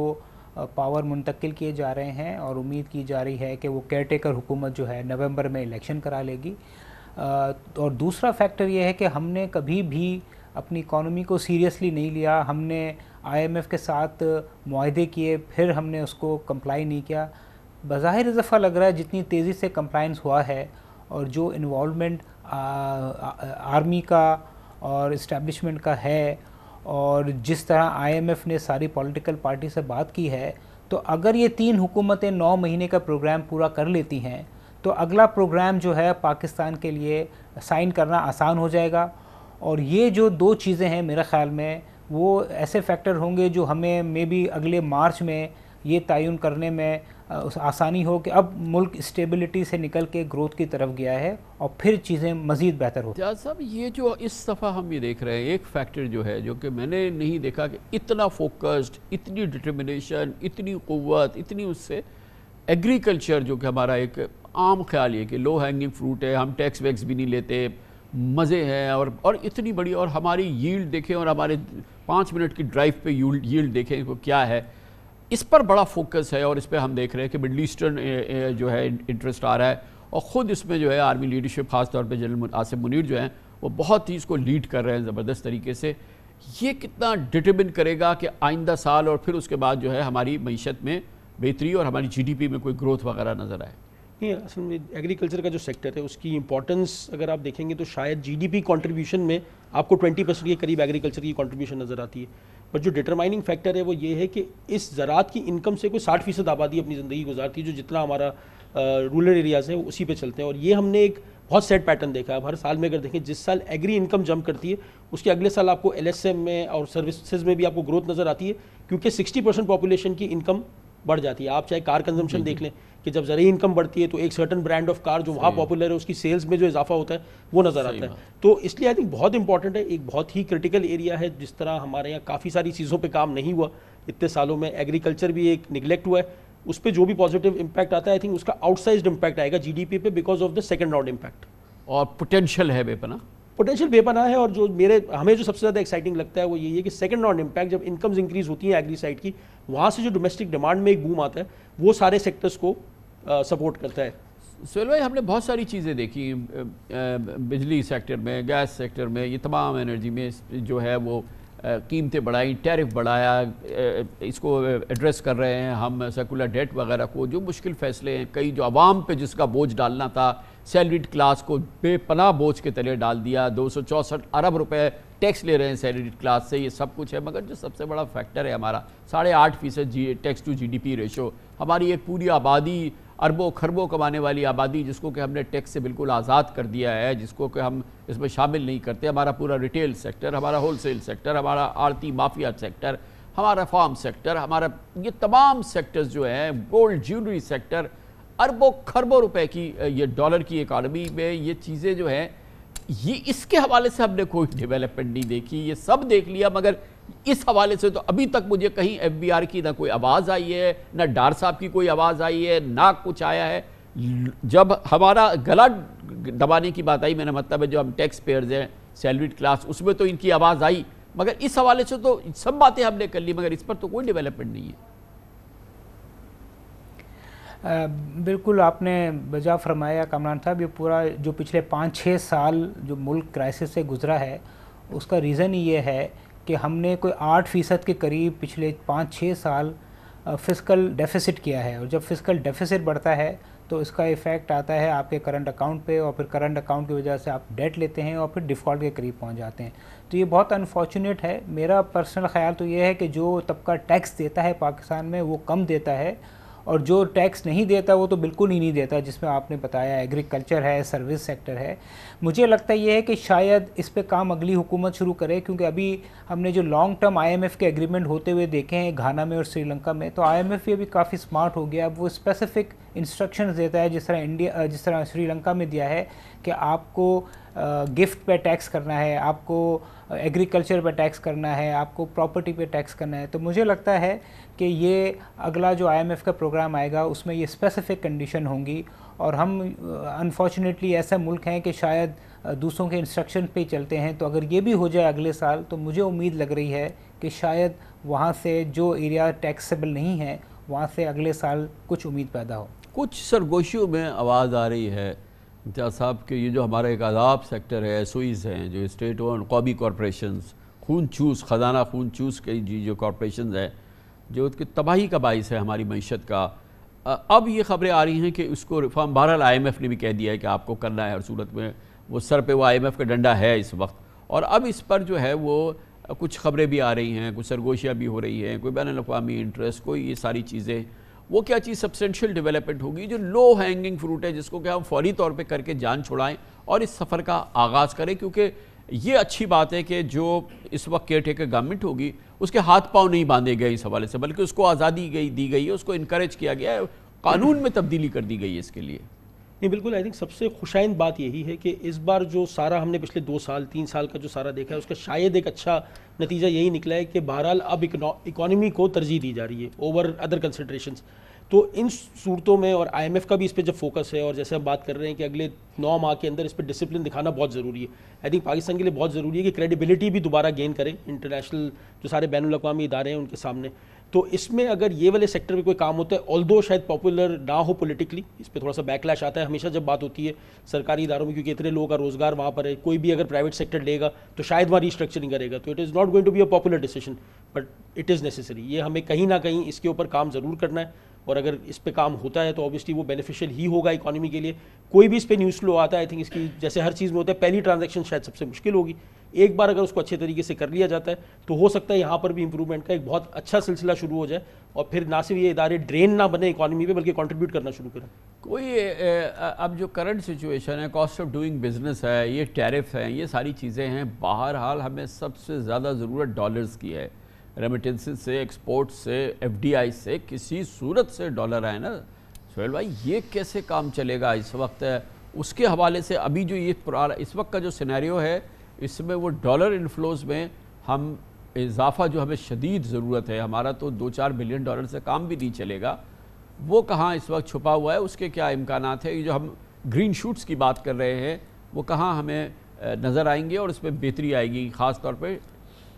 पावर मुंतकिल किए जा रहे हैं और उम्मीद की जा रही है कि वो केयर टेकर हुकूमत जो है नवंबर में इलेक्शन करा लेगी और दूसरा फैक्टर ये है कि हमने कभी भी अपनी इकॉनमी को सीरियसली नहीं लिया हमने आईएमएफ के साथ माहे किए फिर हमने उसको कंप्लाई नहीं किया बाहिर इजाफा लग रहा है जितनी तेज़ी से कंप्लाइंस हुआ है और जो इन्वॉलमेंट आर्मी का और इस्टेब्लिशमेंट का है और जिस तरह आईएमएफ ने सारी पॉलिटिकल पार्टी से बात की है तो अगर ये तीन हुकूमतें नौ महीने का प्रोग्राम पूरा कर लेती हैं तो अगला प्रोग्राम जो है पाकिस्तान के लिए साइन करना आसान हो जाएगा और ये जो दो चीज़ें हैं मेरे ख़्याल में वो ऐसे फैक्टर होंगे जो हमें मे बी अगले मार्च में ये तयन करने में उस आसानी हो कि अब मुल्क स्टेबिलिटी से निकल के ग्रोथ की तरफ गया है और फिर चीज़ें मज़ीद बेहतर हो जहाँ साहब ये जो इस दफ़ा हम ये देख रहे हैं एक फैक्टर जो है जो कि मैंने नहीं देखा कि इतना फोकस्ड इतनी डिटर्मिनेशन इतनी क़वत इतनी उससे एग्रीकल्चर जो कि हमारा एक आम ख्याल है कि लो हैंगिंग फ्रूट है हम टैक्स वैक्स भी नहीं लेते मज़े हैं और और इतनी बड़ी और हमारी यील्ड देखें और हमारे पाँच मिनट की ड्राइव पर यील्ड देखें क्या है इस पर बड़ा फोकस है और इस पर हम देख रहे हैं कि मिडल ईस्टर्न जो है इंटरेस्ट आ रहा है और ख़ुद इसमें जो है आर्मी लीडरशिप खास तौर पे जनरल आसिफ मुनीर जो हैं वो बहुत ही इसको लीड कर रहे हैं ज़बरदस्त तरीके से ये कितना डिटरमिन करेगा कि आइंदा साल और फिर उसके बाद जो है हमारी मीशत में बेहतरी और हमारी जीडीपी में कोई ग्रोथ वगैरह नज़र आए नहीं असल में एग्रीकल्चर का जो सेक्टर है उसकी इंपॉर्टेंस अगर आप देखेंगे तो शायद जीडीपी कंट्रीब्यूशन में आपको 20 परसेंट के करीब एग्रीकल्चर की कंट्रीब्यूशन नज़र आती है पर जो डिटरमाइनिंग फैक्टर है वो ये है कि इस ज़रात की इनकम से कोई साठ फीसद आबादी अपनी ज़िंदगी गुजारती है जो जितना हमारा रूरल एरियाज़ है उसी पे चलते हैं और ये हमने एक बहुत सेट पैटर्न देखा है हर साल में अगर देखें जिस साल एग्री इनकम जंप करती है उसके अगले साल आपको एल में और सर्विसेज में भी आपको ग्रोथ नज़र आती है क्योंकि सिक्सटी परसेंट पॉपुलेशन की इनकम बढ़ जाती है आप चाहे कार कंजम्पशन देख लें कि जब ज़रिए इनकम बढ़ती है तो एक सर्टन ब्रांड ऑफ कार जो वहाँ पॉपुलर है उसकी सेल्स में जो इजाफा होता है वो नज़र आता है तो इसलिए आई थिंक बहुत इंपॉर्टेंट है एक बहुत ही क्रिटिकल एरिया है जिस तरह हमारे यहाँ काफ़ी सारी चीज़ों पर काम नहीं हुआ इतने सालों में एग्रीकल्चर भी एक निगलेक्ट हुआ है उस पर जो भी पॉजिटिव इम्पैक्ट आता है आई थिंक उसका आउटसाइज इम्पैक्ट आएगा जी डी पी पे because of the second round impact और पोटेंशियल है बेपना पोटेंशियल बेपना है और जो मेरे हमें जो सबसे ज़्यादा एक्साइटिंग लगता है वो ये है कि सेकंड राउंड इम्पैक्ट जब इनकम्स इंक्रीज होती हैं एग्री साइड की वहाँ से जो डोमेस्टिक डिमांड में एक बूम आता है वो सारे सेक्टर्स को सपोर्ट करता है सोहेल भाई हमने बहुत सारी चीज़ें देखी बिजली सेक्टर में गैस सेक्टर में ये तमाम एनर्जी में जो है वो कीमतें बढ़ाई टैरिफ बढ़ाया इसको एड्रेस कर रहे हैं हम सर्कुलर डेट वगैरह को जो मुश्किल फैसले हैं कई जो आवाम पे जिसका बोझ डालना था सैलरीड क्लास को बेपना बोझ के तले डाल दिया दो अरब रुपए टैक्स ले रहे हैं सैलरीड क्लास से ये सब कुछ है मगर जो सबसे बड़ा फैक्टर है हमारा साढ़े आठ फीसद जी टैक्स टू जीडीपी रेशो हमारी एक पूरी आबादी अरबों खरबों कमाने वाली आबादी जिसको कि हमने टैक्स से बिल्कुल आज़ाद कर दिया है जिसको कि हम इसमें शामिल नहीं करते हमारा पूरा रिटेल सेक्टर हमारा होलसेल सेक्टर हमारा आरती माफिया सेक्टर हमारा फार्म सेक्टर हमारा ये तमाम सेक्टर्स जो हैं गोल्ड ज्वेलरी सेक्टर अरबों खरबों रुपए की ये डॉलर की इकानमी में ये चीज़ें जो हैं ये इसके हवाले से हमने कोई डेवलपमेंट नहीं देखी ये सब देख लिया मगर इस हवाले से तो अभी तक मुझे कहीं एफ की ना कोई आवाज़ आई है ना डार साहब की कोई आवाज़ आई है ना कुछ आया है जब हमारा गला दबाने की बात आई मेरा मतलब है जो हम टैक्स पेयर्स हैं सैलरीड क्लास उसमें तो इनकी आवाज़ आई मगर इस हवाले से तो सब बातें हमने कर ली मगर इस पर तो कोई डेवलपमेंट नहीं है आ, बिल्कुल आपने बजा फरमाया कामरान साहब ये पूरा जो पिछले पाँच छः साल जो मुल्क क्राइसिस से गुजरा है उसका रीज़न ये है कि हमने कोई आठ फ़ीसद के करीब पिछले पाँच छः साल फिजिकल डेफिसिट किया है और जब फिजिकल डेफिसिट बढ़ता है तो इसका इफ़ेक्ट आता है आपके करंट अकाउंट पे और फिर करंट अकाउंट की वजह से आप डेट लेते हैं और फिर डिफ़ॉल्ट के करीब पहुंच जाते हैं तो ये बहुत अनफॉर्चुनेट है मेरा पर्सनल ख्याल तो ये है कि जो तबका टैक्स देता है पाकिस्तान में वो कम देता है और जो टैक्स नहीं देता वो तो बिल्कुल ही नहीं देता जिसमें आपने बताया एग्रीकल्चर है सर्विस सेक्टर है मुझे लगता ये है कि शायद इस पर काम अगली हुकूमत शुरू करे क्योंकि अभी हमने जो लॉन्ग टर्म आईएमएफ के एग्रीमेंट होते हुए देखे हैं घाना में और श्रीलंका में तो आईएमएफ ये भी काफ़ी स्मार्ट हो गया अब वो स्पेसिफिक इंस्ट्रक्शन देता है जिस तरह इंडिया जिस तरह श्रीलंका में दिया है कि आपको गिफ्ट पे टैक्स करना है आपको एग्रीकल्चर पे टैक्स करना है आपको प्रॉपर्टी पे टैक्स करना है तो मुझे लगता है कि ये अगला जो आईएमएफ का प्रोग्राम आएगा उसमें ये स्पेसिफिक कंडीशन होंगी और हम अनफॉर्चुनेटली ऐसा मुल्क हैं कि शायद दूसरों के इंस्ट्रक्शन पे चलते हैं तो अगर ये भी हो जाए अगले साल तो मुझे उम्मीद लग रही है कि शायद वहाँ से जो एरिया टैक्सेबल नहीं है वहाँ से अगले साल कुछ उम्मीद पैदा हो कुछ सरगोशियों में आवाज़ आ रही है इम्तियाज़ साहब के ये जो हमारा एक आदाब सेक्टर है एस ओईज़ हैं जो स्टेट ओन कौमी कॉरपोरेशन खून चूस ख़जाना खून चूस के जी जो कॉरपोरेशन है जो उसकी तबाही का बायस है हमारी मीशत का अब ये खबरें आ रही हैं कि उसको रिफॉर्म बहरहाल आई एम एफ़ ने भी कह दिया है कि आपको करना है हर सूरत में वो सर पर वो आई एम एफ़ का डंडा है इस वक्त और अब इस पर जो है वो कुछ खबरें भी आ रही हैं कुछ सरगोशियाँ भी हो रही हैं कोई बैन अवी इंटरेस्ट कोई ये सारी चीज़ें वो क्या चीज़ सब्सटेंशियल डेवलपमेंट होगी जो लो हैंगिंग फ्रूट है जिसको क्या हम फौरी तौर पे करके जान छुड़ाएं और इस सफ़र का आगाज़ करें क्योंकि ये अच्छी बात है कि जो इस वक्त केयर टेकर गवर्नमेंट होगी उसके हाथ पाँव नहीं बांधे गए इस हवाले से बल्कि उसको आज़ादी गई दी गई है उसको इनक्रेज किया गया है कानून में तब्दीली कर दी गई है इसके लिए नहीं बिल्कुल आई थिंक सबसे खुशाइन बात यही है कि इस बार जो सारा हमने पिछले दो साल तीन साल का जो सारा देखा है उसका शायद एक अच्छा नतीजा यही निकला है कि बहरहाल अब इकोनॉमी को तरजीह दी जा रही है ओवर अदर कंसिड्रेशन तो इन सूरतों में और एफ का भी इस पर जब फोकस है और जैसे हम बात कर रहे हैं कि अगले नौ माह के अंदर इस पर डिसिप्लिन दिखाना बहुत ज़रूरी है आई थिंक पाकिस्तान के लिए बहुत ज़रूरी है कि क्रेडिबिलिटी भी दोबारा गेन करें इंटरनेशनल जो सारे बैन अवी इदारे हैं उनके सामने तो इसमें अगर ये वाले सेक्टर में कोई काम होता है ऑल शायद पॉपुलर ना हो पोलिटिकली इस पर थोड़ा सा बैकलैश आता है हमेशा जब बात होती है सरकारी इदारों में क्योंकि इतने लोगों का रोज़गार वहाँ पर है कोई भी अगर प्राइवेट सेक्टर लेगा तो शायद वहाँ रिस्ट्रक्चरिंग करेगा तो it is not going to be a popular decision but it is necessary ये हमें कहीं ना कहीं इसके ऊपर काम ज़रूर करना है और अगर इस पर काम होता है तो ऑब्वियसली वो बेनिफिशियल ही होगा इकोनॉमी के लिए कोई भी इस पर न्यूज़ फ्लो आता है आई थिंक इसकी जैसे हर चीज़ में होता है पहली ट्रांजेक्शन शायद सबसे मुश्किल होगी एक बार अगर उसको अच्छे तरीके से कर लिया जाता है तो हो सकता है यहाँ पर भी इंप्रूवमेंट का एक बहुत अच्छा सिलसिला शुरू हो जाए और फिर ना सिर्फ ये इदारे ड्रेन ना बने इकानमी पे बल्कि कंट्रीब्यूट करना शुरू करें कोई अब जो करंट सिचुएशन है कॉस्ट ऑफ डूइंग बिजनेस है ये टैरिफ हैं ये सारी चीज़ें हैं हाल हमें सबसे ज़्यादा ज़रूरत डॉलर्स की है रेमिटेंसेज से एक्सपोर्ट से एफडीआई से किसी सूरत से डॉलर आए ना सोहेल भाई ये कैसे काम चलेगा इस वक्त उसके हवाले से अभी जो ये इस वक्त का जो सिनेरियो है इसमें वो डॉलर इन्फ्लोज में हम इजाफा जो हमें शदीद ज़रूरत है हमारा तो दो चार बिलियन डॉलर से काम भी नहीं चलेगा वो कहाँ इस वक्त छुपा हुआ है उसके क्या इम्कान है जो हम ग्रीन शूट्स की बात कर रहे हैं वो कहाँ हमें नज़र आएंगे और इसमें बेहतरी आएगी ख़ास तौर पर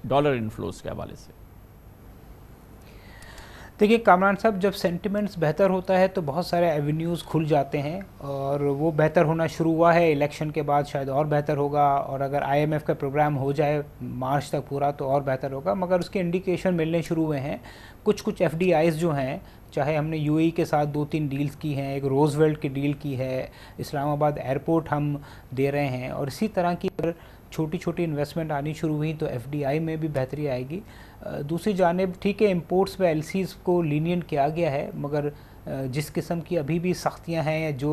डॉलर इन्फ्लोस के हवाले से देखिए कामरान साहब जब सेंटिमेंट्स बेहतर होता है तो बहुत सारे एवेन्यूज़ खुल जाते हैं और वो बेहतर होना शुरू हुआ है इलेक्शन के बाद शायद और बेहतर होगा और अगर आईएमएफ का प्रोग्राम हो जाए मार्च तक पूरा तो और बेहतर होगा मगर उसके इंडिकेशन मिलने शुरू हुए हैं कुछ कुछ एफ जो हैं चाहे हमने यू e के साथ दो तीन डील्स की हैं एक रोजवेल्ट की डील की है इस्लामाबाद एयरपोर्ट हम दे रहे हैं और इसी तरह की अगर छोटी छोटी इन्वेस्टमेंट आनी शुरू हुई तो एफ में भी बेहतरी आएगी दूसरी जानब ठीक है इम्पोर्ट्स पर एल को लीनियन किया गया है मगर जिस किस्म की अभी भी सख्तियां हैं या जो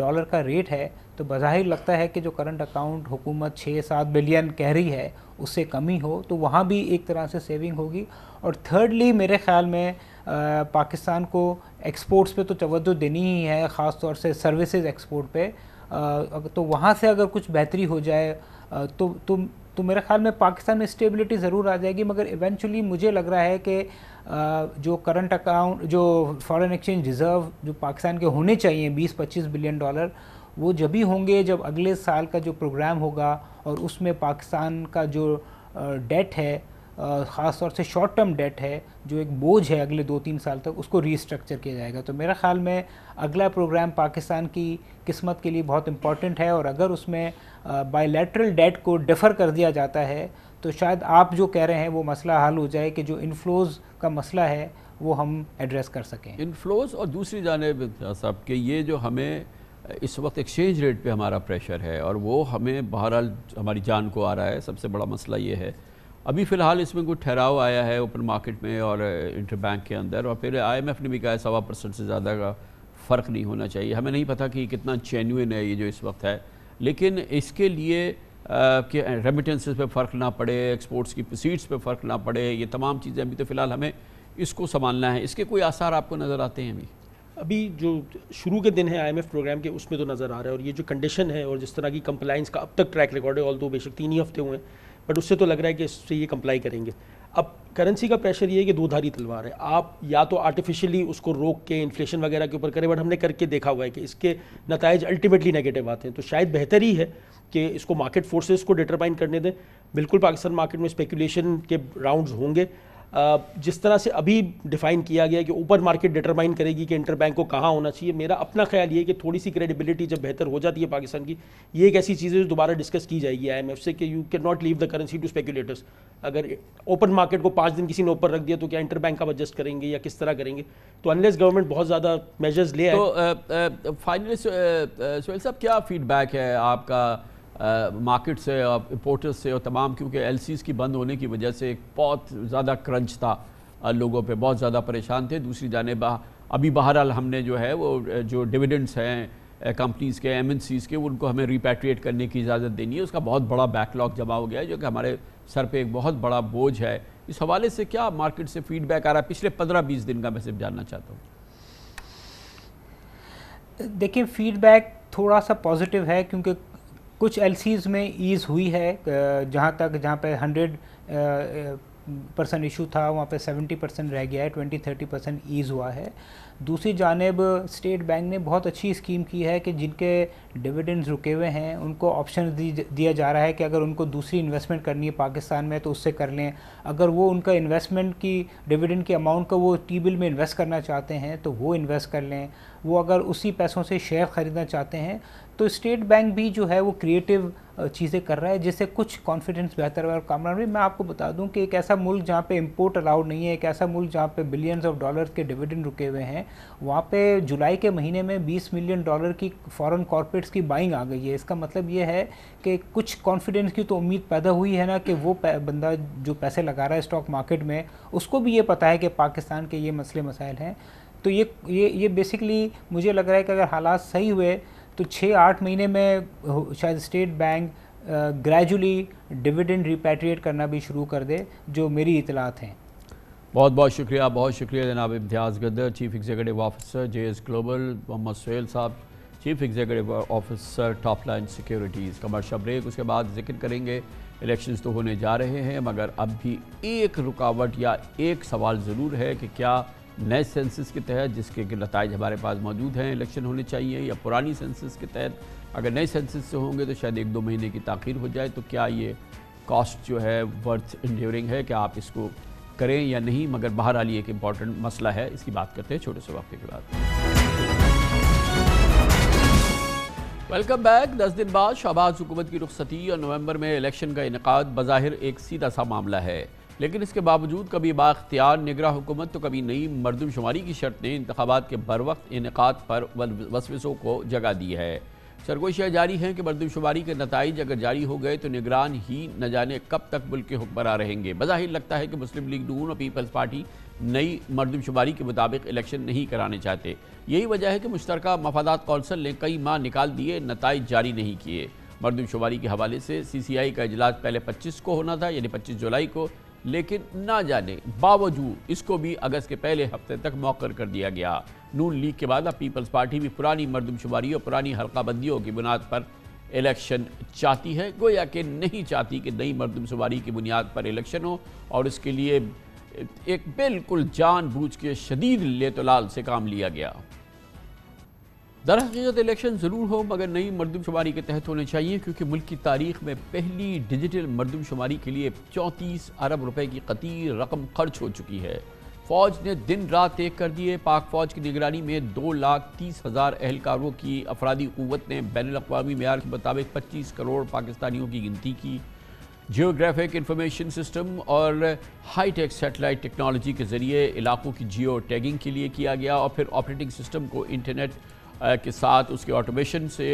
डॉलर का रेट है तो बज़ाहिर लगता है कि जो करंट अकाउंट हुकूमत छः सात बिलियन कह रही है उससे कमी हो तो वहाँ भी एक तरह से सेविंग होगी और थर्डली मेरे ख़्याल में आ, पाकिस्तान को एक्सपोर्ट्स पे तो तोज्जो देनी ही है ख़ास तौर से सर्विसेज एक्सपोर्ट पे आ, तो वहाँ से अगर कुछ बेहतरी हो जाए तो तो तो मेरे ख्याल में पाकिस्तान में स्टेबिलिटी ज़रूर आ जाएगी मगर इवेंचुअली मुझे लग रहा है कि जो करंट अकाउंट जो फॉरेन एक्सचेंज रिज़र्व जो पाकिस्तान के होने चाहिए 20-25 बिलियन डॉलर वो जब ही होंगे जब अगले साल का जो प्रोग्राम होगा और उसमें पाकिस्तान का जो डेट है ख़ास तौर से शॉर्ट टर्म डेट है जो एक बोझ है अगले दो तीन साल तक उसको रीस्ट्रक्चर किया जाएगा तो मेरा ख्याल में अगला प्रोग्राम पाकिस्तान की किस्मत के लिए बहुत इम्पॉर्टेंट है और अगर उसमें बायलैटरल डेट को डिफ़र कर दिया जाता है तो शायद आप जो कह रहे हैं वो मसला हल हो जाए कि जो इनफ्लोज़ का मसला है वो हम एड्रेस कर सकें इनफ्लोज़ और दूसरी जानब साहब कि ये जो हमें इस वक्त एक्सचेंज रेट पे हमारा प्रेशर है और वो हमें बहरहाल हमारी जान को आ रहा है सबसे बड़ा मसला ये है अभी फ़िलहाल इसमें कुछ ठहराव आया है ओपन मार्केट में और इंटर बैंक के अंदर और फिर आईएमएफ ने भी कहा है सवा परसेंट से ज़्यादा का फ़र्क नहीं होना चाहिए हमें नहीं पता कि कितना जेन्यून है ये जो इस वक्त है लेकिन इसके लिए कि रेमिटेंसेस पे फ़र्क ना पड़े एक्सपोर्ट्स की सीट्स पे फ़र्क ना पड़े ये तमाम चीज़ें अभी तो फ़िलहाल हमें इसको संभालना है इसके कोई आसार आपको नज़र आते हैं अभी अभी जो शुरू के दिन है आईएमएफ प्रोग्राम के उसमें तो नज़र आ रहा है और ये जो कंडीशन है और जिस तरह की कंप्लाइंस का अब तक ट्रैक रिकॉर्ड है ऑल दो बेशक तीन ही हफ्ते हुए हैं बट उससे तो लग रहा है कि इससे ये कंप्लाई करेंगे अब करेंसी का प्रेशर ये है कि दो धारी तलवार है आप या तो आर्टिफिशियली उसको रोक के इन्फ्लेशन वगैरह के ऊपर करें बट हमने करके देखा हुआ है कि इसके नतज अल्टीमेटली नेगेटिव आते हैं तो शायद बेहतर ही है कि इसको मार्केट फोर्सेस को डिटरमाइन करने दें बिल्कुल पाकिस्तान मार्केट में स्पेकुलेशन के राउंड्स होंगे जिस तरह से अभी डिफाइन किया गया कि ओपन मार्केट डिटरमाइन करेगी कि इंटर बैंक को कहाँ होना चाहिए मेरा अपना ख्याल ये कि थोड़ी सी क्रेडिबिलिटी जब बेहतर हो जाती है पाकिस्तान की ये एक ऐसी चीज़ है जो दोबारा डिस्कस की जाएगी आई एम से कि you can not leave the currency to speculators अगर ओपन मार्केट को पाँच दिन किसी ने ऊपर रख दिया तो क्या इंटर बैंक आप एडजस्ट करेंगे या किस तरह करेंगे तो अनलेस गवर्नमेंट बहुत ज़्यादा मेजर्स ले तो फाइनली सोहेल साहब क्या फीडबैक है आपका मार्केट से और इम्पोर्टर्स से और तमाम क्योंकि एल की बंद होने की वजह से एक बहुत ज़्यादा क्रंच था लोगों पे बहुत ज़्यादा परेशान थे दूसरी जानब अभी बहरहाल हमने जो है वो जो डिविडेंड्स हैं कंपनीज़ के एम के उनको हमें रिपेट्रिएट करने की इजाज़त देनी है उसका बहुत बड़ा बैकलॉग जमा हो गया है जो कि हमारे सर पे एक बहुत बड़ा बोझ है इस हवाले से क्या मार्केट से फीडबैक आ रहा है पिछले पंद्रह बीस दिन का मैं सिर्फ जानना चाहता हूँ देखिए फीडबैक थोड़ा सा पॉजिटिव है क्योंकि कुछ एल में ईज़ हुई है जहाँ तक जहाँ पे हंड्रेड परसेंट इशू था वहाँ पे 70 परसेंट रह गया है 20-30 परसेंट ईज़ हुआ है दूसरी जानब स्टेट बैंक ने बहुत अच्छी स्कीम की है कि जिनके डिविडेंड्स रुके हुए हैं उनको ऑप्शन दिया जा रहा है कि अगर उनको दूसरी इन्वेस्टमेंट करनी है पाकिस्तान में तो उससे कर लें अगर वो उनका इन्वेस्टमेंट की डिविडेंड के अमाउंट का वो टी बिल में इन्वेस्ट करना चाहते हैं तो वो इन्वेस्ट कर लें वो अगर उसी पैसों से शेयर ख़रीदना चाहते हैं तो स्टेट बैंक भी जो है वो क्रिएटिव चीज़ें कर रहा है जिससे कुछ कॉन्फिडेंस बेहतर है और कामरान भी मैं आपको बता दूं कि एक ऐसा मुल्क जहाँ पे इम्पोर्ट अलाउड नहीं है एक ऐसा मुल्क जहाँ पे बिलियंस ऑफ डॉलर्स के डिविडेंड रुके हुए हैं वहाँ पे जुलाई के महीने में 20 मिलियन डॉलर की फॉरेन कॉरपोरेट्स की बाइंग आ गई है इसका मतलब ये है कि कुछ कॉन्फिडेंस की तो उम्मीद पैदा हुई है ना कि वो बंदा जो पैसे लगा रहा है स्टॉक मार्केट में उसको भी ये पता है कि पाकिस्तान के ये मसले मसाइल हैं तो ये ये ये बेसिकली मुझे लग रहा है कि अगर हालात सही हुए तो छः आठ महीने में शायद state bank gradually dividend repatriate करना भी शुरू कर दे जो मेरी इतलात हैं बहुत बहुत शुक्रिया बहुत शुक्रिया जनाब Imtiaz Gadar chief executive officer J S global Mohammad Suhail साहब chief executive officer top line securities commercial break उसके बाद जिक्र करेंगे इलेक्शंस तो होने जा रहे हैं मगर अब भी एक रुकावट या एक सवाल ज़रूर है कि क्या नए सेंसस के तहत जिसके नतज हमारे पास मौजूद हैं इलेक्शन होने चाहिए या पुरानी सेंसस के तहत अगर नए सेंसस से होंगे तो शायद एक दो महीने की तखिर हो जाए तो क्या ये कॉस्ट जो है वर्थ इंड्योरिंग है कि आप इसको करें या नहीं मगर बाहर आ एक इम्पॉर्टेंट मसला है इसकी बात करते हैं छोटे से वाक्य के बाद वेलकम बैक दस दिन बाद शहबाज हुकूमत की रुखसती और नवंबर में इलेक्शन का इनका बज़ाहिर एक सीधा सा मामला है लेकिन इसके बावजूद कभी बाख्तियार निगरा हुकूमत तो कभी नई मरदमशुमारी की शर्त ने इंतबात के बर वक्त इनका पर वसविसों को जगह दी है सरगोशियाँ जारी हैं कि मरदमशुमारी के नतज अगर जारी हो गए तो निगरान ही न जाने कब तक मुल्क के हुक्मरान रहेंगे बज़ाहिर लगता है कि मुस्लिम लीग नून और पीपल्स पार्टी नई मरदमशुमारी के मुताबिक इलेक्शन नहीं कराने चाहते यही वजह है कि मुश्तर मफादात कौंसल ने कई माह निकाल दिए नतज जारी नहीं किए मरदमशुमारी के हवाले से सी सी आई का अजलास पहले पच्चीस को होना था यानी पच्चीस जुलाई को लेकिन ना जाने बावजूद इसको भी अगस्त के पहले हफ्ते तक मौकर कर दिया गया नून लीग के बाद अब पीपल्स पार्टी भी पुरानी मरदमशुमारी और पुरानी हल्काबंदियों की बुनियाद पर इलेक्शन चाहती है गोया कि नहीं चाहती कि नई मरदमशुमारी की बुनियाद पर इलेक्शन हो और इसके लिए एक बिल्कुल जानबूझ के शदीद लेतलाल से काम लिया गया दर हकीकत इलेक्शन ज़रूर हो मगर नई मरदमशुमारी के तहत होने चाहिए क्योंकि मुल्क की तारीख में पहली डिजिटल मरदमशुमारी के लिए चौंतीस अरब रुपए की कतीर रकम खर्च हो चुकी है फ़ौज ने दिन रात एक कर दिए पाक फ़ौज की निगरानी में दो लाख तीस हज़ार एहलकारों की अफराधी क़वत ने बैन अवी मैार के मुताबिक पच्चीस करोड़ पाकिस्तानियों की गिनती की जियोग्राफिक इंफॉर्मेशन सिस्टम और हाई टेक सेटेलाइट टेक्नोलॉजी के ज़रिए इलाकों की जियो टैगिंग के लिए किया गया और फिर ऑपरेटिंग सिस्टम को इंटरनेट के साथ उसके ऑटोमेशन से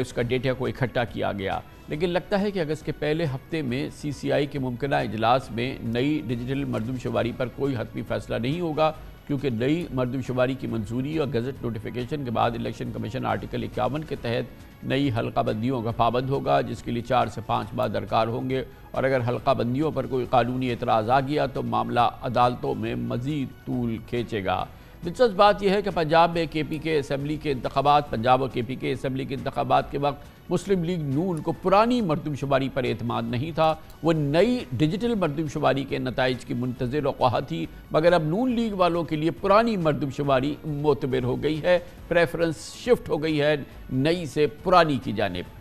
उसका डेटा को इकट्ठा किया गया लेकिन लगता है कि अगस्त के पहले हफ्ते में सीसीआई के मुमकिन इजलास में नई डिजिटल मरदमशुमारी पर कोई हतमी फैसला नहीं होगा क्योंकि नई मरदमशुमारी की मंजूरी और गजट नोटिफिकेशन के बाद इलेक्शन कमीशन आर्टिकल इक्यावन के तहत नई हल्का बंदियों का पाबंद होगा जिसके लिए चार से पाँच बार दरकार होंगे और अगर हल्का बंदियों पर कोई कानूनी एतराज़ आ गया तो मामला अदालतों में मज़ीद तूल खींचेगा दिलचस्प बात यह है कि पंजाब में के पी के असम्बली के इंतबात पंजाब और के पी के असम्बली के इंतबात के वक्त मुस्लिम लीग नून को पुरानी मरदमशुमारी पर अतमाद नहीं था वह नई डिजिटल मरदमशुमारी के नतज की मुंतजर अवाह थी मगर अब नून लीग वालों के लिए पुरानी मरदमशुमारी मोतबर हो गई है प्रेफरेंस शिफ्ट हो गई है नई से पुरानी की जानब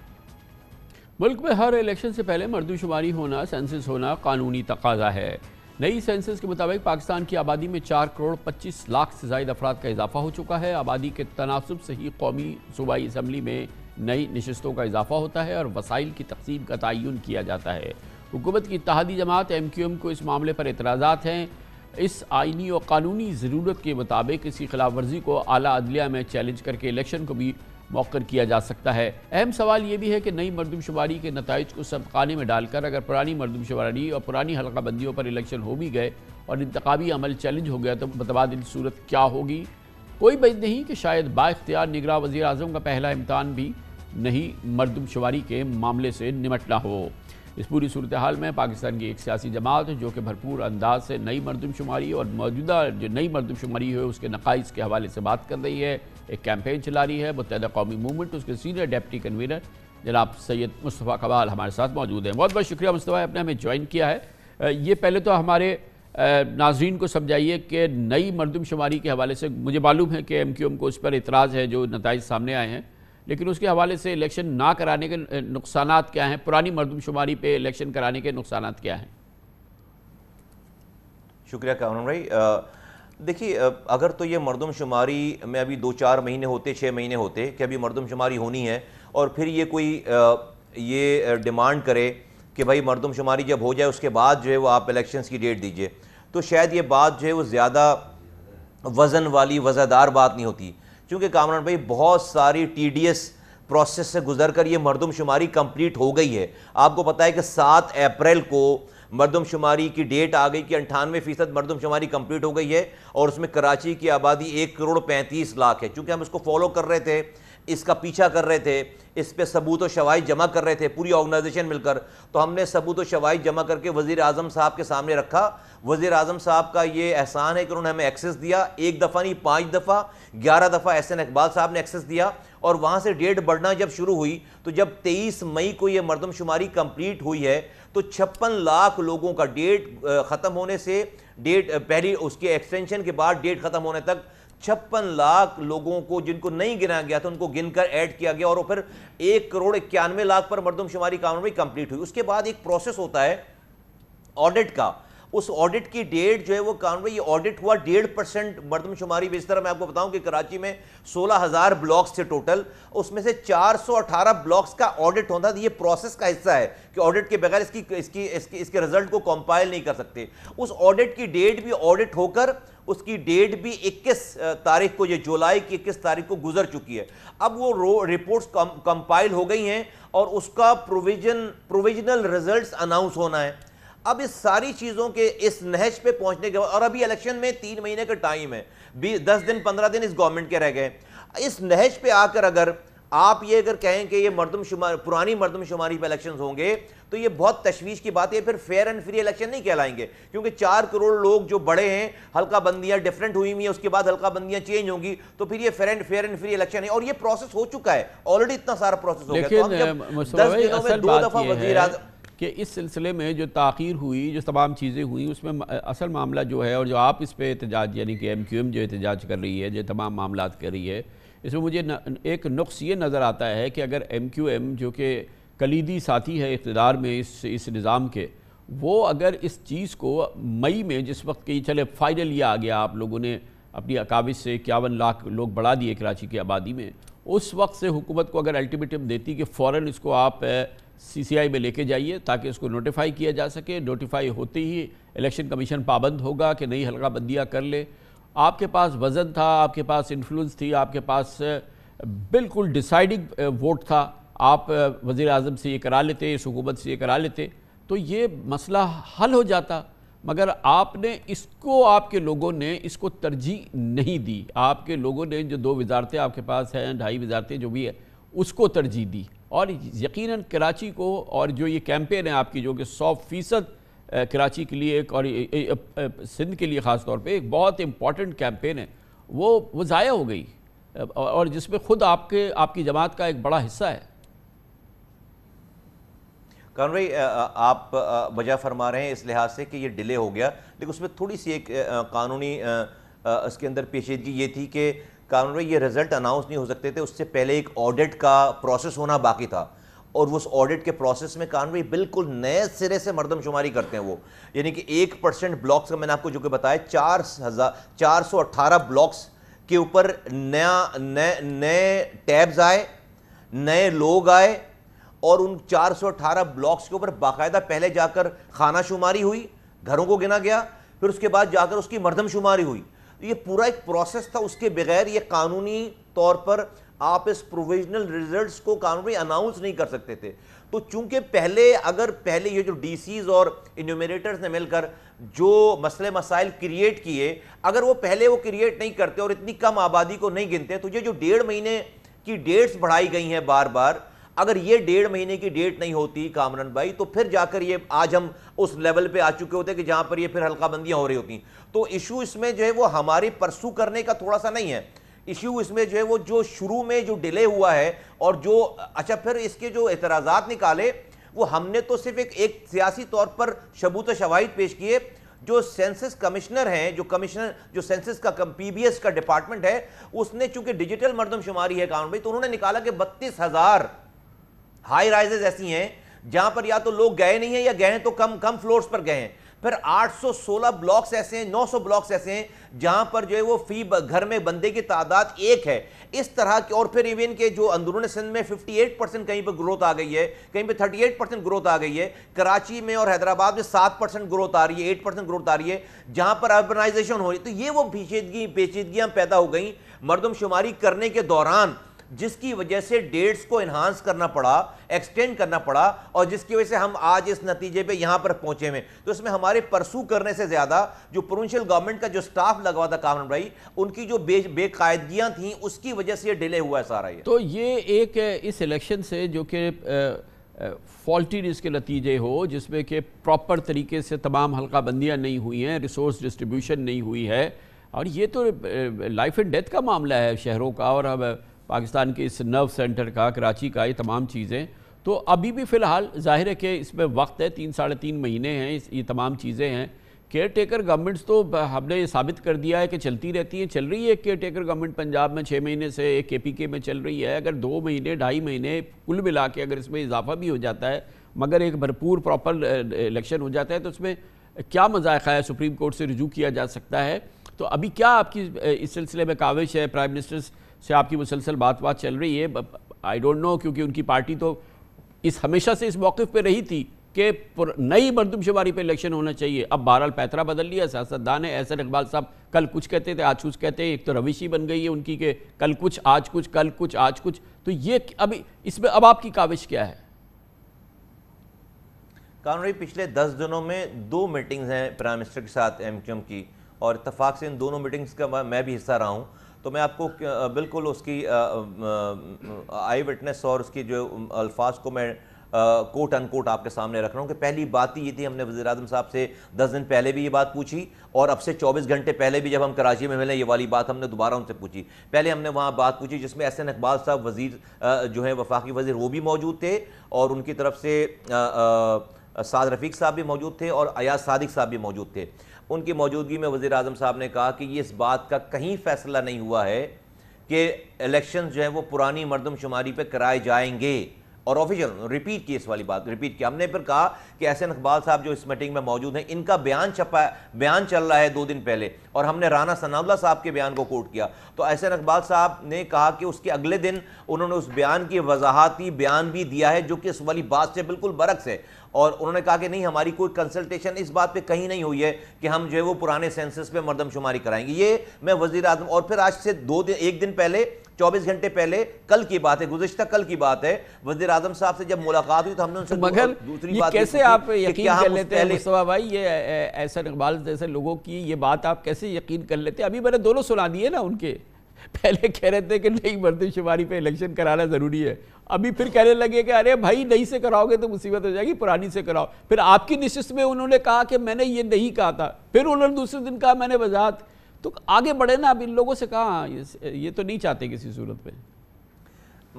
मुल्क में हर इलेक्शन से पहले मरदमशुमारी होना सेंसस होना कानूनी तकाजा है नई सेंसस के मुताबिक पाकिस्तान की आबादी में चार करोड़ पच्चीस लाख से जायद अफराद का इजाफा हो चुका है आबादी के तनासब से ही कौमी सूबाई इसम्बली में नई नशस्तों का इजाफा होता है और वसाइल की तकसीम का तयन किया जाता है हुकूमत की इतहादी जमात एम क्यू एम को इस मामले पर एतराज़ात हैं इस आइनी और कानूनी ज़रूरत के मुताबिक इसकी खिलाफ वर्जी को अली अदलिया में चैलेंज करके इलेक्शन को भी मौक़र किया जा सकता है अहम सवाल ये भी है कि नई मरदमशुमारी के नतज को सबकाने में डालकर अगर पुरानी मरदमशुमारी और पुरानी हल्का बंदियों पर इलेक्शन हो भी गए और इंतबी अमल चैलेंज हो गया तो मुतबादल सूरत क्या होगी कोई बज नहीं कि शायद बाख्तियार निगरा वजी अजम का पहला इम्तान भी नहीं मरदमशुमारी के मामले से निमटना हो इस पूरी सूरत हाल में पाकिस्तान की एक सियासी जमात जो कि भरपूर अंदाज से नई मरदमशुमारी और मौजूदा जो नई मरदमशुमारी है उसके नकाइज के हवाले से बात कर रही है एक कैंपेन चला रही है मुतहदा कौमी मूवमेंट उसके सीनियर डेप्टी कन्वीनर जनाब सैयद मुस्तफ़ा कबाल हमारे साथ मौजूद हैं बहुत बहुत शुक्रिया मुस्तफ़ा आपने हमें ज्वाइन किया है ये पहले तो हमारे नाजरन को समझाइए कि नई मरदमशुमारी के हवाले से मुझे मालूम है कि एम क्यू एम को उस पर इतराज़ है जो नतज सामने आए हैं लेकिन उसके हवाले से इलेक्शन ना कराने के नुकसान क्या हैं पुरानी मरदमशुमारी पर इलेक्शन कराने के नुकसान क्या हैं शुक्रिया कामरान भाई देखिए अगर तो ये मरदमशुमारी में अभी दो चार महीने होते छः महीने होते कि अभी मरदमशुमारी होनी है और फिर ये कोई ये डिमांड करे कि भाई मरदमशुमारी जब हो जाए उसके बाद जो है वो आप इलेक्शंस की डेट दीजिए तो शायद ये बात जो है वो ज़्यादा वज़न वाली वज़ादार बात नहीं होती क्योंकि कामरान भाई बहुत सारी एस प्रोसेस से गुजर कर ये मरदमशुमारी कम्प्लीट हो गई है आपको पता है कि सात अप्रैल को मरदम शुमारी की डेट आ गई कि अंठानवे फ़ीसद मरदमशुमारी कम्प्लीट हो गई है और उसमें कराची की आबादी एक करोड़ पैंतीस लाख है चूँकि हम इसको फॉलो कर रहे थे इसका पीछा कर रहे थे इस पर सबूत और शवाई जमा कर रहे थे पूरी ऑर्गेनाइजेशन मिलकर तो हमने सबूत और शवाई जमा करके वजीर अजम साहब के सामने रखा वजीर अजम साहब का ये एहसान है कि उन्होंने हमें एक्सेस दिया एक दफ़ा नहीं पाँच दफ़ा ग्यारह दफ़ा एस एन इकबाल साहब ने एक्सेस दिया और वहाँ से डेट बढ़ना जब शुरू हुई तो जब तेईस मई को ये मरदमशुमारी कम्प्लीट हुई है तो छप्पन लाख लोगों का डेट ख़त्म होने से डेट पहली उसके एक्सटेंशन के बाद डेट ख़त्म होने तक छप्पन लाख लोगों को जिनको नहीं गिना गया था उनको गिनकर ऐड किया गया और फिर एक करोड़ इक्यानवे लाख पर मरदमशुमारी कानून में कंप्लीट हुई उसके बाद एक प्रोसेस होता है ऑडिट का उस ऑडिट की डेट जो है वो कानवे ये ऑडिट हुआ डेढ़ परसेंट मरदमशुमारी इस तरह मैं आपको बताऊं कि कराची में सोलह हज़ार ब्लॉक्स थे टोटल उसमें से चार सौ अठारह ब्लॉक्स का ऑडिट होता था ये प्रोसेस का हिस्सा है कि ऑडिट के बगैर इसकी इसकी इसकी इसके रिजल्ट को कंपाइल नहीं कर सकते उस ऑडिट की डेट भी ऑडिट होकर उसकी डेट भी 21 तारीख को ये जुलाई की 21 तारीख को गुजर चुकी है अब वो रो रिपोर्ट्स कंपाइल हो गई हैं और उसका प्रोविजन प्रोविजनल रिजल्ट्स अनाउंस होना है अब इस सारी चीज़ों के इस नहज पे पहुंचने के बाद और अभी इलेक्शन में तीन महीने का टाइम है भी दस दिन पंद्रह दिन इस गवर्नमेंट के रह गए इस नहज पे आकर अगर आप ये अगर कहें कि ये मरदम शुमार पुरानी मरदम शुमारी पे इलेक्शन होंगे तो ये बहुत तशवीश की बात है फिर फेयर एंड फ्री इलेक्शन नहीं कहलाएंगे क्योंकि चार करोड़ लोग जो बड़े हैं हल्का बंदियां डिफरेंट हुई हुई हैं उसके बाद हल्का बंदियां चेंज होंगी तो फिर ये fair and fair and free election है और ये प्रोसेस हो चुका है ऑलरेडी इतना सारा प्रोसेस हो गया तो दस दिनों में दो दफा वजी कि इस सिलसिले में जो तखीर हुई जो तमाम चीज़ें हुई उसमें असल मामला जो है और जो आप इस पर एहतजाज यानी कि एम क्यू एम जो एहतजाज कर रही है जो तमाम मामला कर रही है इसमें मुझे न, एक नुस ये नज़र आता है कि अगर एम क्यू एम जो कि कलीदी साथी है इकतदार में इस इस निज़ाम के वो अगर इस चीज़ को मई में जिस वक्त कि चले फाइनल ये आ गया आप लोगों ने अपनी अकाविश से इक्यावन लाख लोग बढ़ा दिए कराची की आबादी में उस वक्त से हुकूमत को अगर अल्टीमेटम देती कि फ़ौर इसको आप सीसीआई में लेके जाइए ताकि इसको नोटिफाई किया जा सके नोटिफाई होते ही इलेक्शन कमीशन पाबंद होगा कि नई हल्का बंदियाँ कर ले आपके पास वज़न था आपके पास इन्फ्लुएंस थी आपके पास बिल्कुल डिसाइडिंग वोट था आप वज़ी अजम से ये करा लेते इस हुकूमत से ये करा लेते तो ये मसला हल हो जाता मगर आपने इसको आपके लोगों ने इसको तरजीह नहीं दी आपके लोगों ने जो दो वजारतें आपके पास हैं ढाई वजारतें जो भी है उसको तरजीह दी और यकीनन कराची को और जो ये कैंपेन है आपकी जो कि सौ फीसद कराची के लिए एक और सिंध के लिए ख़ास तौर पे एक बहुत इम्पॉर्टेंट कैंपेन है वो वो ज़ाया हो गई और जिसमें ख़ुद आपके आपकी जमात का एक बड़ा हिस्सा है कान भाई आप वजह फरमा रहे हैं इस लिहाज से कि ये डिले हो गया लेकिन उसमें थोड़ी सी एक कानूनी इसके अंदर पेशेदगी ये थी कि कानून में ये रिजल्ट अनाउंस नहीं हो सकते थे उससे पहले एक ऑडिट का प्रोसेस होना बाकी था और उस ऑडिट के प्रोसेस में कानवे बिल्कुल नए सिरे से मरदमशुमारी करते हैं वो यानी कि एक परसेंट ब्लॉक्स का मैंने आपको जो कि बताया चार हज़ार चार सौ अट्ठारह ब्लॉक्स के ऊपर नया नए नए टैब्स आए नए लोग आए और उन 418 ब्लॉक्स के ऊपर बाकायदा पहले जाकर खाना शुमारी हुई घरों को गिना गया फिर उसके बाद जाकर उसकी मरदमशुमारी हुई ये पूरा एक प्रोसेस था उसके बगैर ये कानूनी तौर पर आप इस प्रोविजनल रिजल्ट्स को कानूनी अनाउंस नहीं कर सकते थे तो चूंकि पहले अगर पहले ये जो डीसीज और इन्यूमिनेटर्स ने मिलकर जो मसले मसाइल क्रिएट किए अगर वो पहले वो क्रिएट नहीं करते और इतनी कम आबादी को नहीं गिनते तो ये जो डेढ़ महीने की डेट्स बढ़ाई गई हैं बार बार अगर ये डेढ़ महीने की डेट नहीं होती कामरन भाई तो फिर जाकर ये आज हम उस लेवल पे आ चुके होते कि जहां पर ये फिर हल्काबंदियां हो रही होती तो इशू इसमें जो है वो हमारे परसू करने का थोड़ा सा नहीं है इशू इसमें जो है वो जो शुरू में जो डिले हुआ है और जो अच्छा फिर इसके जो एतराजा निकाले वो हमने तो सिर्फ एक एक सियासी तौर पर शबूत शवाहिद पेश किए जो सेंसस कमिश्नर हैं जो कमिश्नर जो सेंसस का पीबीएस का डिपार्टमेंट है उसने चूंकि डिजिटल मर्दमशुमारी है कानून भाई तो उन्होंने निकाला कि बत्तीस हज़ार हाई राइजेज ऐसी हैं जहां पर या तो लोग गए नहीं हैं या गए हैं तो कम कम फ्लोर्स पर गए हैं फिर 816 ब्लॉक्स ऐसे हैं 900 ब्लॉक्स ऐसे हैं जहां पर जो है वो फी घर में बंदे की तादाद एक है इस तरह की और फिर इवन के जो अंदरून सिंध में 58 परसेंट कहीं पर ग्रोथ आ गई है कहीं पर 38 परसेंट ग्रोथ आ गई है कराची में और हैदराबाद में 7 परसेंट ग्रोथ आ रही है 8 परसेंट ग्रोथ आ रही है जहां पर अर्बनाइजेशन हो रही तो ये वो पेचीदगी पेचीदगियाँ पैदा हो गई मरदमशुमारी करने के दौरान जिसकी वजह से डेट्स को इन्हांस करना पड़ा एक्सटेंड करना पड़ा और जिसकी वजह से हम आज इस नतीजे पे यहाँ पर पहुँचे हुए तो इसमें हमारे परसू करने से ज़्यादा जो प्रोविंशियल गवर्नमेंट का जो स्टाफ लगा हुआ था कामन भाई उनकी जो बे बेकायदगियाँ थी उसकी वजह से ये डिले हुआ है सारा ये तो ये एक इस इलेक्शन से जो कि फॉल्टी के नतीजे हो जिसमें कि प्रॉपर तरीके से तमाम हल्का बंदियाँ नहीं हुई हैं रिसोर्स डिस्ट्रीब्यूशन नहीं हुई है और ये तो लाइफ एंड डेथ का मामला है शहरों का और अब पाकिस्तान के इस नर्व सेंटर का कराची का ये तमाम चीज़ें तो अभी भी फ़िलहाल जाहिर है कि इसमें वक्त है तीन साढ़े तीन महीने हैं ये तमाम चीज़ें हैं केयर टेकर गवर्नमेंट्स तो हमने ये साबित कर दिया है कि चलती रहती हैं चल रही है केयर टेकर गवर्नमेंट पंजाब में छः महीने से एक के पी के में चल रही है अगर दो महीने ढाई महीने कुल मिला के अगर इसमें इजाफा भी हो जाता है मगर एक भरपूर प्रॉपर इलेक्शन हो जाता है तो उसमें क्या मजाक है सुप्रीम कोर्ट से रजू किया जा सकता है तो अभी क्या आपकी इस सिलसिले में काविश है प्राइम मिनिस्टर्स से आपकी मुसलसल बात बात चल रही है आई डोंट नो क्योंकि उनकी पार्टी तो इस हमेशा से इस मौक़ पर रही थी कि नई मरदमशुमारी पर इलेक्शन होना चाहिए अब बहरहाल पैतरा बदल लिया सियासतदान है एहसन इकबाल साहब कल कुछ कहते थे आज कुछ कहते हैं एक तो रविश ही बन गई है उनकी के कल कुछ आज कुछ कल कुछ आज कुछ तो ये अभी इसमें अब आपकी काविश क्या है कानूनी पिछले दस दिनों में दो मीटिंग्स हैं प्राइम मिनिस्टर के साथ एम की और इतफाक़ से इन दोनों मीटिंग्स का मैं भी हिस्सा रहा हूँ तो मैं आपको बिल्कुल उसकी आई विटनेस और उसकी जो अल्फाज को मैं कोट अनकोट आपके सामने रख रहा हूँ कि पहली बात ही तो ये थी हमने वजी अजम साहब से दस दिन पहले भी ये बात पूछी और अब से चौबीस घंटे पहले भी जब हम कराची में मिले ये वाली बात हमने दोबारा उनसे पूछी पहले हमने वहाँ बात पूछी जिसमें एस एन अकबाल साहब वजीर जो है वफाकी वजीर वो भी मौजूद थे और उनकी तरफ से साद रफ़ीक साहब भी मौजूद थे और अयाज सदक साहब भी मौजूद थे उनकी मौजूदगी में वज़ी अजम साहब ने कहा कि ये इस बात का कहीं फ़ैसला नहीं हुआ है कि इलेक्शन जो है वो पुरानी मरदमशुमारी पर कराए जाएंगे और ऑफिशियल रिपीट की इस वाली बात रिपीट की हमने फिर कहा कि ऐसे इकबाल साहब जो इस मीटिंग में मौजूद हैं इनका बयान छपा बयान चल रहा है दो दिन पहले और हमने राना सनाउल्ला साहब के बयान को कोट किया तो ऐसे इकबाल साहब ने कहा कि उसके अगले दिन उन्होंने उस बयान की वजाहती बयान भी दिया है जो कि इस वाली बात से बिल्कुल बरक्स है और उन्होंने कहा कि नहीं हमारी कोई कंसल्टेशन इस बात पे कहीं नहीं हुई है कि हम जो है वो पुराने सेंसस पे मरदमशुमारी कराएंगे ये मैं वजीर आजम और फिर आज से दो दिन एक दिन पहले 24 घंटे पहले कल की बात है गुजशत कल की बात है वजीर आजम साहब से जब मुलाकात हुई तो हमने उनसे तो मगर दूसरी ये बात कैसे आप यकीन कर लेते हैं मुस्तवा भाई ये ऐसा इकबाल जैसे लोगों की ये बात आप कैसे यकीन कर लेते हैं अभी मैंने दोनों सुना दिए ना उनके पहले कह रहे थे कि नहीं मर्दमशुमारी पे इलेक्शन कराना ज़रूरी है अभी फिर कहने लगे कि अरे भाई नई से कराओगे तो मुसीबत हो जाएगी पुरानी से कराओ फिर आपकी निश्चित में उन्होंने कहा कि मैंने ये नहीं कहा था फिर उन्होंने दूसरे दिन कहा मैंने वजात तो आगे बढ़े ना अब इन लोगों से कहा हाँ, ये, तो नहीं चाहते किसी सूरत पर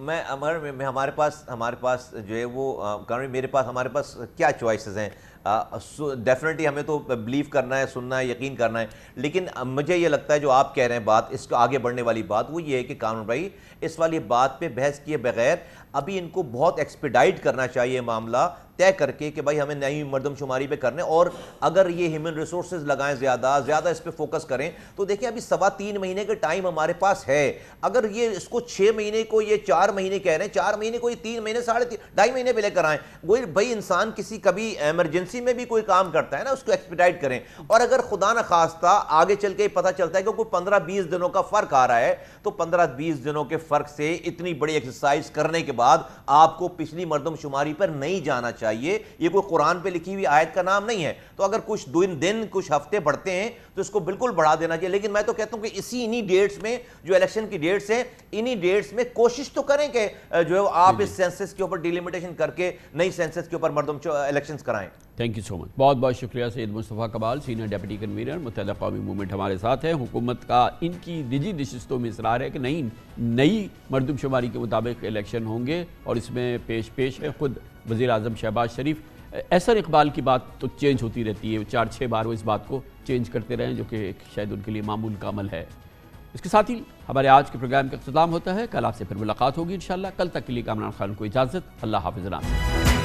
मैं अमर में, में हमारे पास हमारे पास जो है वो कारण मेरे पास हमारे पास क्या चॉइसेस हैं डेफिनेटली हमें तो बिलीव करना है सुनना है यकीन करना है लेकिन मुझे ये लगता है जो आप कह रहे हैं बात इसको आगे बढ़ने वाली बात वो ये है कि कानून भाई इस वाली बात पे बहस किए बगैर अभी इनको बहुत एक्सपिडाइट करना चाहिए मामला तय करके कि भाई हमें नई मरदमशुमारी पर करने और अगर ये ह्यूमन रिसोर्स लगाएं ज़्यादा ज़्यादा इस पर फोकस करें तो देखिए अभी सवा तीन महीने का टाइम हमारे पास है अगर ये इसको छः महीने को ये चार महीने कह रहे हैं चार महीने को ये तीन महीने साढ़े तीन ढाई महीने पहले कराएं वही भाई इंसान किसी कभी एमरजेंसी एजेंसी में भी कोई काम करता है ना उसको एक्सपीडाइट करें और अगर खुदा ना खास्ता आगे चल के पता चलता है कि कोई पंद्रह बीस दिनों का फ़र्क आ रहा है तो पंद्रह बीस दिनों के फ़र्क से इतनी बड़ी एक्सरसाइज करने के बाद आपको पिछली मरदमशुमारी पर नहीं जाना चाहिए यह कोई कुरान पर लिखी हुई आयत का नाम नहीं है तो अगर कुछ दिन दिन कुछ हफ्ते बढ़ते हैं तो इसको बिल्कुल बढ़ा देना चाहिए लेकिन मैं तो कहता हूँ कि इसी इन्हीं डेट्स में जो इलेक्शन की डेट्स हैं इन्हीं डेट्स में कोशिश तो करें कि जो है आप इस सेंसस के ऊपर डिलिमिटेशन करके नई सेंसस के ऊपर मरदम इलेक्शंस कराएं थैंक यू सो मच बहुत बहुत शुक्रिया Syed Mustafa Kamal senior deputy convener मुतल कौमी मूवमेंट हमारे साथ है हुकूमत का इनकी निजी नशस्तों में इसरार है कि नई नई मरदमशुमारी के मुताबिक इलेक्शन होंगे और इसमें पेश पेश है ख़ुद वज़ी अजम शहबाज शरीफ ऐसा इकबाल की बात तो चेंज होती रहती है चार छः बार वो इस बात को चेंज करते रहें जो कि शायद उनके लिए मामूल का अमल है इसके साथ ही हमारे आज के प्रोग्राम का अख्ताम होता है कल आपसे फिर मुलाकात होगी इन कल तक के लिए कामरान खान को इजाज़त अल्लाह हाफिज़